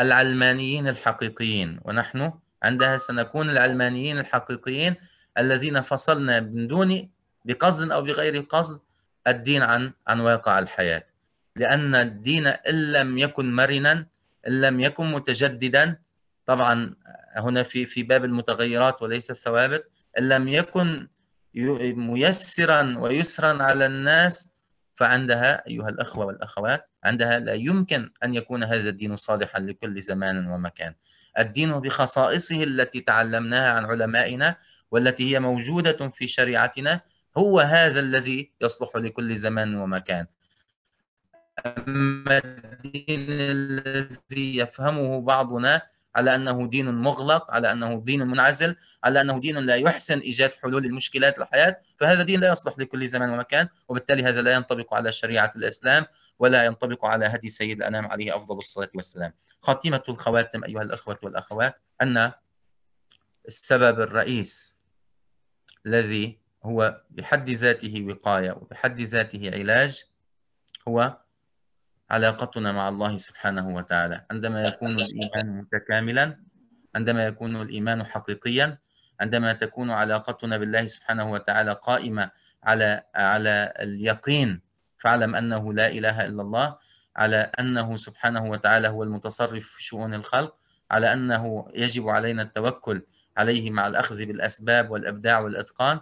العلمانيين الحقيقيين ونحن عندها سنكون العلمانيين الحقيقيين الذين فصلنا من دون بقصد أو بغير قصد الدين عن عن واقع الحياه لأن الدين إن لم يكن مرنا إن لم يكن متجددا طبعا هنا في في باب المتغيرات وليس الثوابت إن لم يكن ميسرا ويسرا على الناس فعندها أيها الأخوة والأخوات عندها لا يمكن أن يكون هذا الدين صالحا لكل زمان ومكان الدين بخصائصه التي تعلمناها عن علمائنا والتي هي موجودة في شريعتنا هو هذا الذي يصلح لكل زمان ومكان أما الدين الذي يفهمه بعضنا على أنه دين مغلق على أنه دين منعزل على أنه دين لا يحسن إيجاد حلول لمشكلات الحياة فهذا دين لا يصلح لكل زمان ومكان وبالتالي هذا لا ينطبق على شريعة الإسلام ولا ينطبق على هدي سيد الأنام عليه أفضل الصلاة والسلام خاتمة الخواتم أيها الأخوة والأخوات أن السبب الرئيس الذي هو بحد ذاته وقاية وبحد ذاته علاج هو علاقتنا مع الله سبحانه وتعالى عندما يكون الإيمان متكاملا عندما يكون الإيمان حقيقيا عندما تكون علاقتنا بالله سبحانه وتعالى قائمة على على اليقين فاعلم أنه لا إله إلا الله على أنه سبحانه وتعالى هو المتصرف في شؤون الخلق على أنه يجب علينا التوكل عليه مع الأخذ بالأسباب والأبداع والإتقان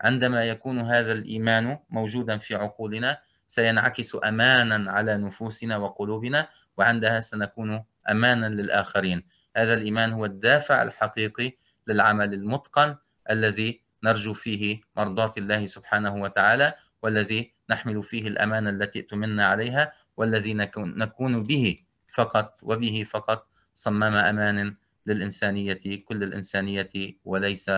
عندما يكون هذا الإيمان موجودا في عقولنا سينعكس أمانا على نفوسنا وقلوبنا وعندها سنكون أمانا للآخرين هذا الإيمان هو الدافع الحقيقي للعمل المتقن الذي نرجو فيه مرضاة الله سبحانه وتعالى والذي نحمل فيه الأمانة التي ائتمنا عليها والذي نكون به فقط وبه فقط صمام أمان للإنسانية كل الإنسانية وليس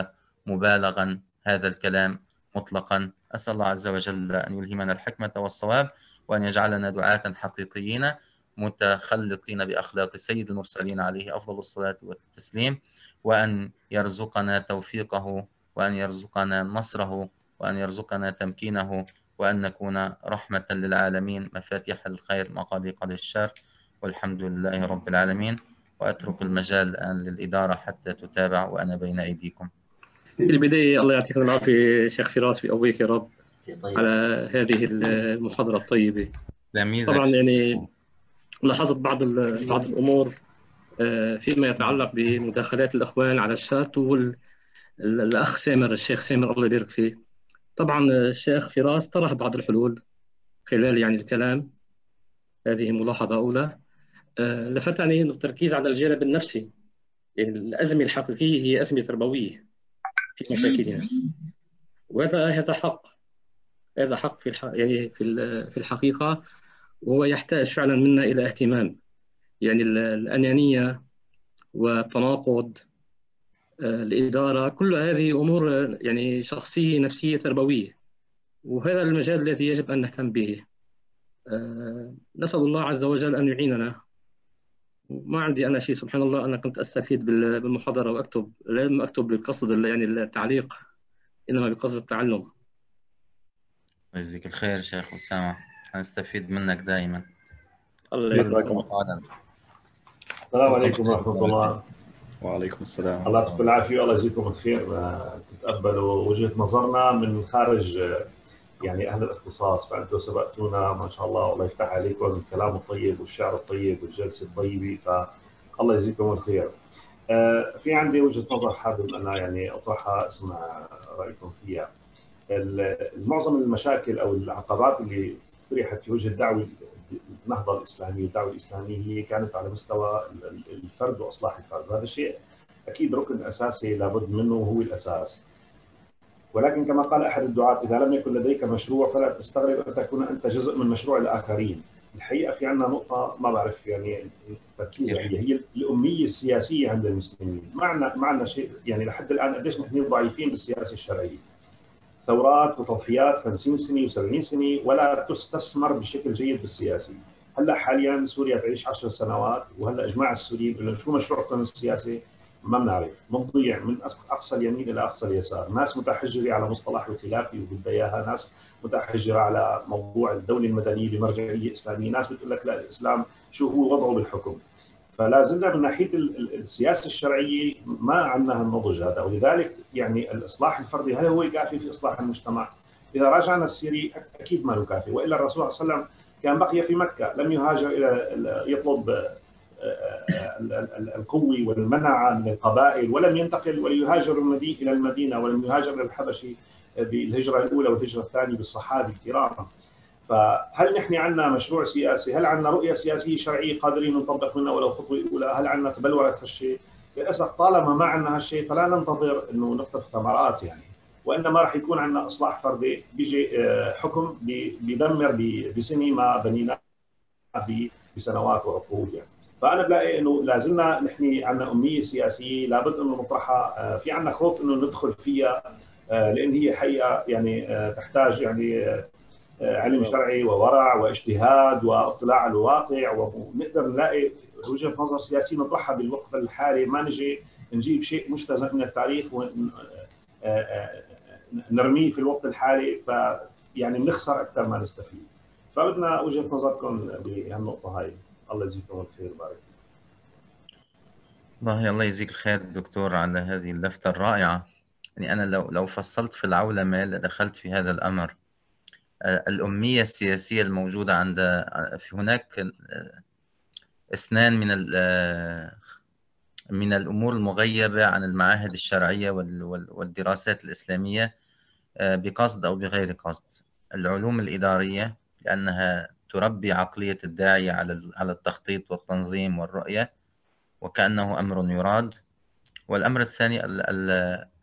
مبالغا هذا الكلام مطلقا أسأل الله عز وجل أن يلهمنا الحكمة والصواب وأن يجعلنا دعاة حقيقيين متخلقين بأخلاق سيد المرسلين عليه أفضل الصلاة والتسليم وأن يرزقنا توفيقه وأن يرزقنا نصره وأن يرزقنا تمكينه وأن نكون رحمة للعالمين مفاتيح الخير مقاليق للشر والحمد لله رب العالمين وأترك المجال الآن للإدارة حتى تتابع وأنا بين أيديكم في البداية الله يعطيكم العافية شيخ فراس ويقويك يا رب طيب. على هذه المحاضرة الطيبة طبعا يعني لاحظت بعض بعض الأمور آه، فيما يتعلق بمداخلات الإخوان على الشات والأخ سامر الشيخ سامر الله يبارك فيه طبعا الشيخ آه، فراس طرح بعض الحلول خلال يعني الكلام هذه ملاحظة أولى آه، لفتني التركيز على الجانب النفسي يعني الأزمة الحقيقية هي أزمة تربوية في مشاكلنا وهذا هذا حق هذا حق في الح... يعني في في الحقيقه وهو يحتاج فعلا منا الى اهتمام يعني الانانيه والتناقض آه، الاداره كل هذه امور آه، يعني شخصيه نفسيه تربويه وهذا المجال الذي يجب ان نهتم به آه، نسال الله عز وجل ان يعيننا ما عندي انا شيء سبحان الله انا كنت استفيد بالمحاضره واكتب لم اكتب بقصد يعني التعليق انما بقصد التعلم يجزيك الخير شيخ اسامه حنستفيد منك دائما الله يجزاكم السلام عليكم ورحمه الله وعليكم السلام الله يعطيكم العافيه والله يجزيكم الخير تتقبلوا وجهه نظرنا من خارج يعني اهل الاختصاص فانتم سبقتونا ما شاء الله الله يفتح عليكم الكلام الطيب والشعر الطيب والجلسه الطيبه فالله يجزيكم الخير. آه، في عندي وجهه نظر حابب انا يعني اطرحها اسمع رايكم فيها. معظم المشاكل او العقبات اللي طرحت في وجه الدعوه النهضه الاسلاميه والدعوه الاسلاميه هي كانت على مستوى الفرد واصلاح الفرد، هذا الشيء اكيد ركن اساسي لابد منه وهو الاساس. ولكن كما قال احد الدعاة اذا لم يكن لديك مشروع فلا تستغرب ان تكون انت جزء من مشروع الاخرين. الحقيقه في عندنا نقطه ما بعرف يعني التركيز عليها هي الاميه السياسيه عند المسلمين، ما عندنا ما عندنا شيء يعني لحد الان قديش نحن ضعيفين بالسياسه الشرعيه. ثورات وتضحيات 50 سنه و70 سنه ولا تستثمر بشكل جيد بالسياسه. هلا حاليا سوريا تعيش 10 سنوات وهلا اجماع السوريين شو مشروعكم السياسي؟ ما بنعرف بنضيع من اقصى اليمين الى اقصى اليسار، ناس متحجره على مصطلح الخلافي وبدها اياها، ناس متحجره على موضوع الدوله المدنيه بمرجعيه اسلاميه، ناس بتقول لك لا الاسلام شو هو وضعه بالحكم. فلا زلنا من ناحيه السياسه الشرعيه ما عندنا هالنضج هذا، ولذلك يعني الاصلاح الفردي هل هو كافي في اصلاح المجتمع؟ اذا راجعنا السيري اكيد ما له كافي، والا الرسول صلى الله عليه وسلم كان بقي في مكه، لم يهاجر الى يطلب آه، آه، القوي والمنعة من القبائل ولم ينتقل وليهاجر المدينة إلى المدينة ولم يهاجر إلى بالهجرة الأولى والهجرة الثانية بالصحابة الكرام فهل نحن عندنا مشروع سياسي؟ هل عندنا رؤية سياسية شرعية قادرين نطبق منها ولو خطوة اولى؟ هل عندنا تبلورت هالشيء؟ للأسف طالما ما عندنا هالشيء فلا ننتظر أنه نقطف ثمرات يعني وانما راح يكون عندنا اصلاح فردي بيجي آه، حكم بيدمر بسنه ما بنيناه بسنوات وعقود يعني فانا بلاقي انه لازلنا نحن عندنا اميه سياسيه لابد انه نطرحها آه، في عندنا خوف انه ندخل فيها آه، لان هي حقيقه يعني آه، تحتاج يعني علم شرعي وورع واجتهاد واطلاع على الواقع ونقدر نلاقي وجهه نظر سياسيه نطرحها بالوقت الحالي ما نجي نجيب شيء مجتزأ من التاريخ ونرميه في الوقت الحالي ف يعني بنخسر اكثر ما نستفيد فبدنا وجهه نظركم بهالنقطه هاي الله يجزيكم الخير بارك الله الله يجزيك الخير دكتور على هذه اللفتة الرائعة يعني أنا لو لو فصلت في العولمة لدخلت في هذا الأمر آه، الأمية السياسية الموجودة عند آه، في هناك آه، اثنان من من الأمور المغيبة عن المعاهد الشرعية والدراسات الإسلامية بقصد أو بغير قصد العلوم الإدارية لأنها تربي عقلية الداعية على على التخطيط والتنظيم والرؤية وكأنه أمر يراد والأمر الثاني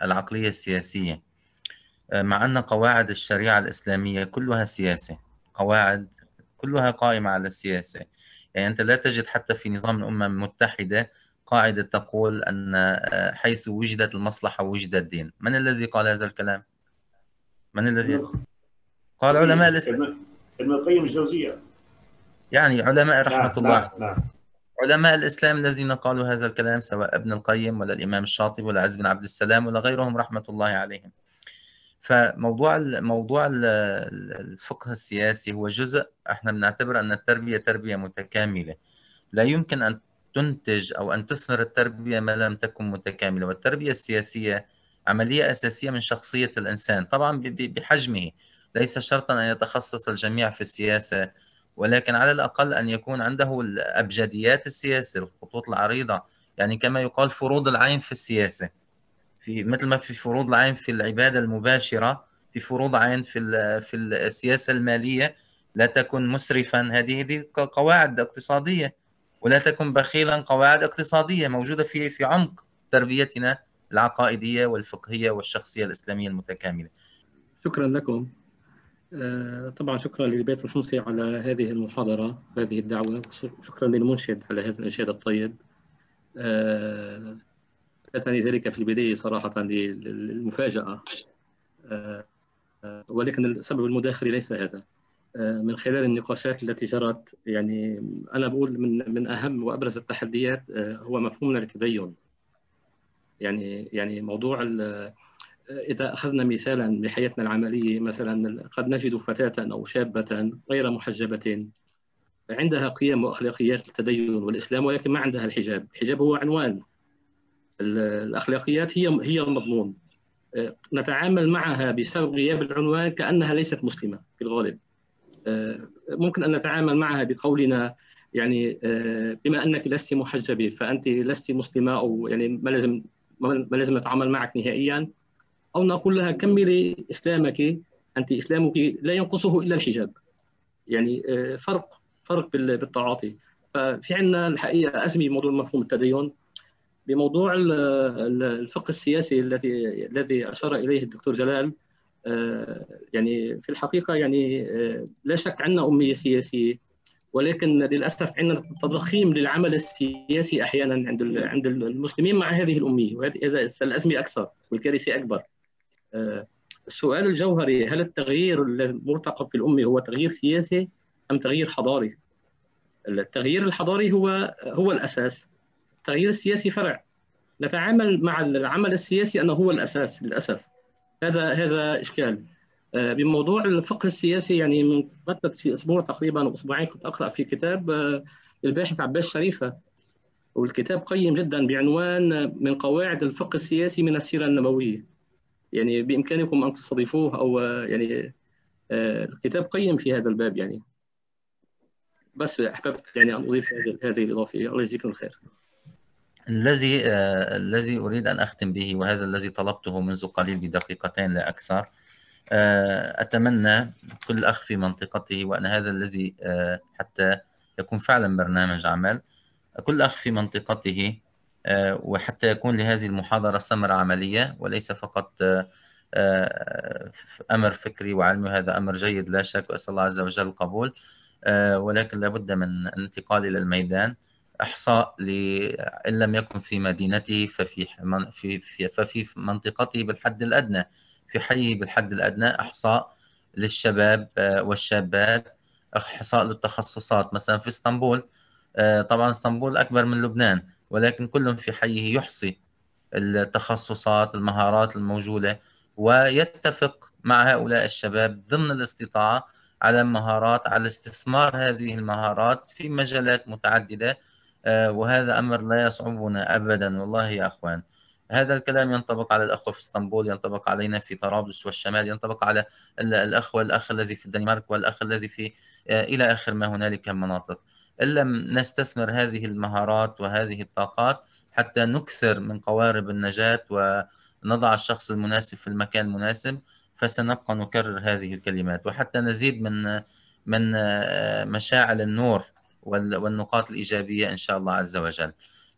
العقلية السياسية آه، مع أن قواعد الشريعة الإسلامية كلها سياسة قواعد كلها قائمة على السياسة يعني أنت لا تجد حتى في نظام الأمم المتحدة قاعدة تقول أن آه، حيث وجدت المصلحة وجد الدين من الذي قال هذا الكلام؟ من الذي قال علماء الإسلام ابن القيم الجوزية يعني علماء نعم، رحمة لا نعم، الله نعم. علماء الإسلام الذين قالوا هذا الكلام سواء ابن القيم ولا الإمام الشاطبي ولا عز بن عبد السلام ولا غيرهم رحمة الله عليهم فموضوع موضوع الفقه السياسي هو جزء احنا بنعتبر ان التربيه تربيه متكامله لا يمكن ان تنتج او ان تثمر التربيه ما لم تكن متكامله والتربيه السياسيه عمليه اساسيه من شخصيه الانسان طبعا بحجمه ليس شرطا أن يتخصص الجميع في السياسة ولكن على الأقل أن يكون عنده الأبجديات السياسة الخطوط العريضة يعني كما يقال فروض العين في السياسة في مثل ما في فروض العين في العبادة المباشرة في فروض عين في في السياسة المالية لا تكن مسرفا هذه قواعد اقتصادية ولا تكن بخيلا قواعد اقتصادية موجودة في في عمق تربيتنا العقائدية والفقهية والشخصية الإسلامية المتكاملة شكرا لكم آه، طبعا شكرا للبيت الحمصي على هذه المحاضرة وهذه الدعوة وشكرا للمنشد على هذا الإنشاد الطيب آه، أتاني ذلك في البداية صراحة للمفاجأة آه، ولكن السبب المداخلي ليس هذا من خلال النقاشات التي جرت يعني أنا بقول من من أهم وأبرز التحديات هو مفهومنا للتدين يعني يعني موضوع إذا أخذنا مثالا بحياتنا العملية مثلا قد نجد فتاة أو شابة غير محجبة عندها قيم وأخلاقيات التدين والإسلام ولكن ما عندها الحجاب الحجاب هو عنوان الأخلاقيات هي هي المضمون أه، نتعامل معها بسبب غياب العنوان كأنها ليست مسلمة في الغالب أه، ممكن أن نتعامل معها بقولنا يعني أه، بما أنك لست محجبة فأنت لست مسلمة أو يعني ما لازم ما لازم نتعامل معك نهائيا أو نقول لها كملي إسلامك أنت إسلامك لا ينقصه إلا الحجاب يعني آه، فرق فرق بالتعاطي ففي عندنا الحقيقة أزمة بموضوع مفهوم التدين بموضوع الفقه السياسي الذي الذي أشار إليه الدكتور جلال آه، يعني في الحقيقة يعني آه، لا شك عندنا أمية سياسية ولكن للأسف عندنا تضخيم للعمل السياسي أحيانا عند عند المسلمين مع هذه الأمية وهذه الأزمة أكثر والكارثة أكبر السؤال الجوهري هل التغيير المرتقب في الأمة هو تغيير سياسي أم تغيير حضاري؟ التغيير الحضاري هو هو الأساس التغيير السياسي فرع نتعامل مع العمل السياسي أنه هو الأساس للأسف هذا هذا إشكال آه، بموضوع الفقه السياسي يعني من فتره في اسبوع تقريبا او اسبوعين كنت اقرا في كتاب آه، الباحث عباس شريفه والكتاب قيم جدا بعنوان من قواعد الفقه السياسي من السيره النبويه يعني بإمكانكم أن تستضيفوه أو آه، يعني الكتاب آه، قيم في هذا الباب يعني بس أحببت يعني أن أضيف هذه الإضافة الله يجزيكم الخير الذي آه الذي اريد ان اختم به وهذا الذي طلبته منذ قليل بدقيقتين لا اكثر آه اتمنى كل اخ في منطقته وان هذا الذي آه حتى يكون فعلا برنامج عمل كل اخ في منطقته آه، وحتى يكون لهذه المحاضرة ثمرة عملية وليس فقط آه، آه، أمر فكري وعلمي هذا أمر جيد لا شك وأسأل الله عز وجل القبول ولكن لابد من الانتقال إلى الميدان إحصاء ل... إن لم يكن في مدينته ففي في... في... ففي منطقته بالحد الأدنى في حيه بالحد الأدنى إحصاء للشباب والشابات إحصاء للتخصصات مثلا في اسطنبول طبعا اسطنبول أكبر من لبنان ولكن كل في حيه يحصي التخصصات المهارات الموجوده ويتفق مع هؤلاء الشباب ضمن الاستطاعه على مهارات على استثمار هذه المهارات في مجالات متعدده آه، وهذا امر لا يصعبنا ابدا والله يا اخوان هذا الكلام ينطبق على الاخوه في اسطنبول ينطبق علينا في طرابلس والشمال ينطبق على الاخوه الاخ الذي في الدنمارك والاخ الذي في آه، الى اخر ما هنالك مناطق إن لم نستثمر هذه المهارات وهذه الطاقات حتى نكثر من قوارب النجاة ونضع الشخص المناسب في المكان المناسب فسنبقى نكرر هذه الكلمات وحتى نزيد من من آه، مشاعل النور والنقاط الإيجابية إن شاء الله عز وجل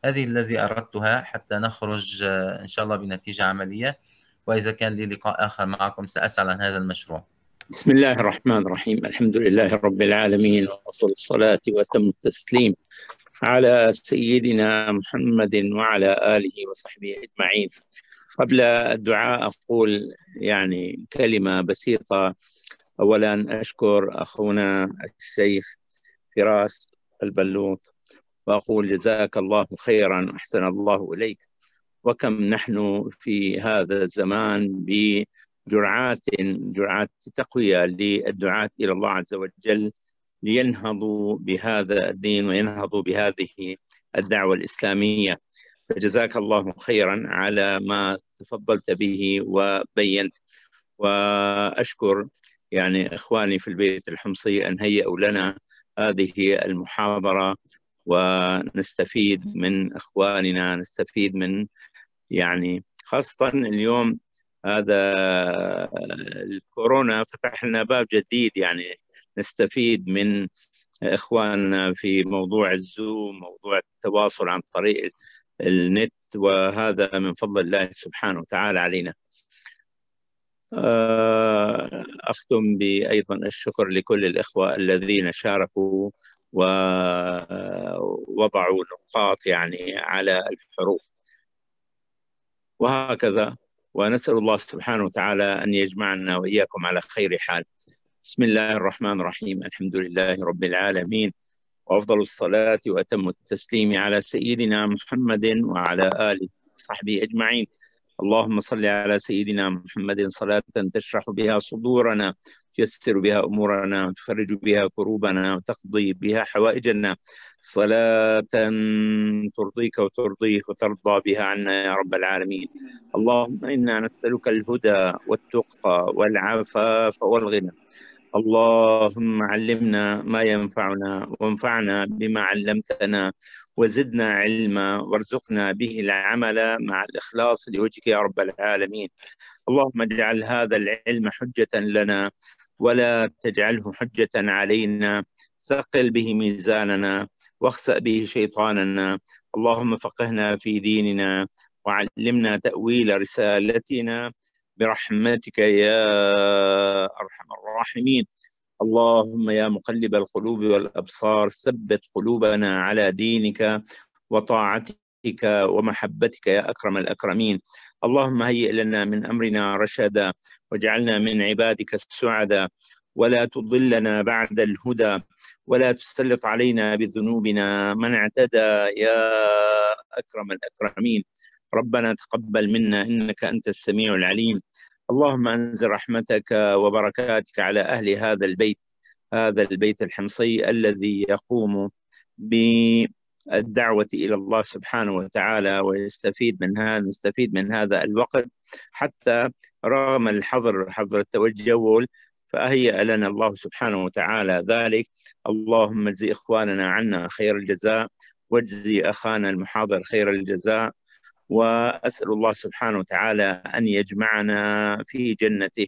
هذه الذي أردتها حتى نخرج آه، إن شاء الله بنتيجة عملية وإذا كان لي لقاء آخر معكم سأسأل عن هذا المشروع بسم الله الرحمن الرحيم الحمد لله رب العالمين وصل الصلاة وأتم التسليم على سيدنا محمد وعلى آله وصحبه أجمعين قبل الدعاء أقول يعني كلمة بسيطة أولا أشكر أخونا الشيخ فراس البلوط وأقول جزاك الله خيرا أحسن الله إليك وكم نحن في هذا الزمان ب جرعات جرعات تقوية للدعاة إلى الله عز وجل لينهضوا بهذا الدين وينهضوا بهذه الدعوة الإسلامية فجزاك الله خيرا على ما تفضلت به وبينت وأشكر يعني إخواني في البيت الحمصي أن هيئوا لنا هذه المحاضرة ونستفيد من إخواننا نستفيد من يعني خاصة اليوم هذا الكورونا فتح لنا باب جديد يعني نستفيد من اخواننا في موضوع الزوم موضوع التواصل عن طريق النت وهذا من فضل الله سبحانه وتعالى علينا آه، اختم بايضا الشكر لكل الاخوه الذين شاركوا ووضعوا نقاط يعني على الحروف وهكذا ونسأل الله سبحانه وتعالى أن يجمعنا وإياكم على خير حال بسم الله الرحمن الرحيم الحمد لله رب العالمين وأفضل الصلاة وأتم التسليم على سيدنا محمد وعلى آله وصحبه أجمعين اللهم صل على سيدنا محمد صلاة تشرح بها صدورنا تيسر بها أمورنا وتفرج بها كروبنا وتقضي بها حوائجنا صلاة ترضيك وترضيه وترضى بها عنا يا رب العالمين اللهم إنا نسألك الهدى والتقى والعفاف والغنى اللهم علمنا ما ينفعنا وانفعنا بما علمتنا وزدنا علما وارزقنا به العمل مع الإخلاص لوجهك يا رب العالمين اللهم اجعل هذا العلم حجة لنا ولا تجعله حجة علينا ثقل به ميزاننا واخسأ به شيطاننا اللهم فقهنا في ديننا وعلمنا تأويل رسالتنا برحمتك يا أرحم الراحمين اللهم يا مقلب القلوب والأبصار ثبت قلوبنا على دينك وطاعتك ومحبتك يا أكرم الأكرمين اللهم هيئ لنا من أمرنا رشدا واجعلنا من عبادك السعداء ولا تضلنا بعد الهدى ولا تسلط علينا بذنوبنا من اعتدى يا أكرم الأكرمين ربنا تقبل منا إنك أنت السميع العليم اللهم أنزل رحمتك وبركاتك على أهل هذا البيت هذا البيت الحمصي الذي يقوم بالدعوة إلى الله سبحانه وتعالى ويستفيد من هذا نستفيد من هذا الوقت حتى رغم الحظر حظر التجول فأهيأ لنا الله سبحانه وتعالى ذلك اللهم اجزي إخواننا عنا خير الجزاء واجزي أخانا المحاضر خير الجزاء وأسأل الله سبحانه وتعالى أن يجمعنا في جنته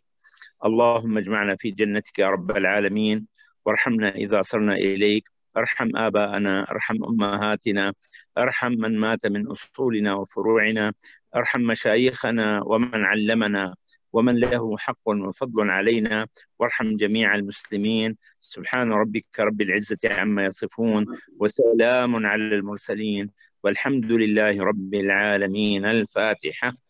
اللهم اجمعنا في جنتك يا رب العالمين وارحمنا إذا صرنا إليك ارحم آباءنا ارحم أمهاتنا ارحم من مات من أصولنا وفروعنا ارحم مشايخنا ومن علمنا ومن له حق وفضل علينا وارحم جميع المسلمين سبحان ربك رب العزة عما يصفون وسلام على المرسلين والحمد لله رب العالمين الفاتحة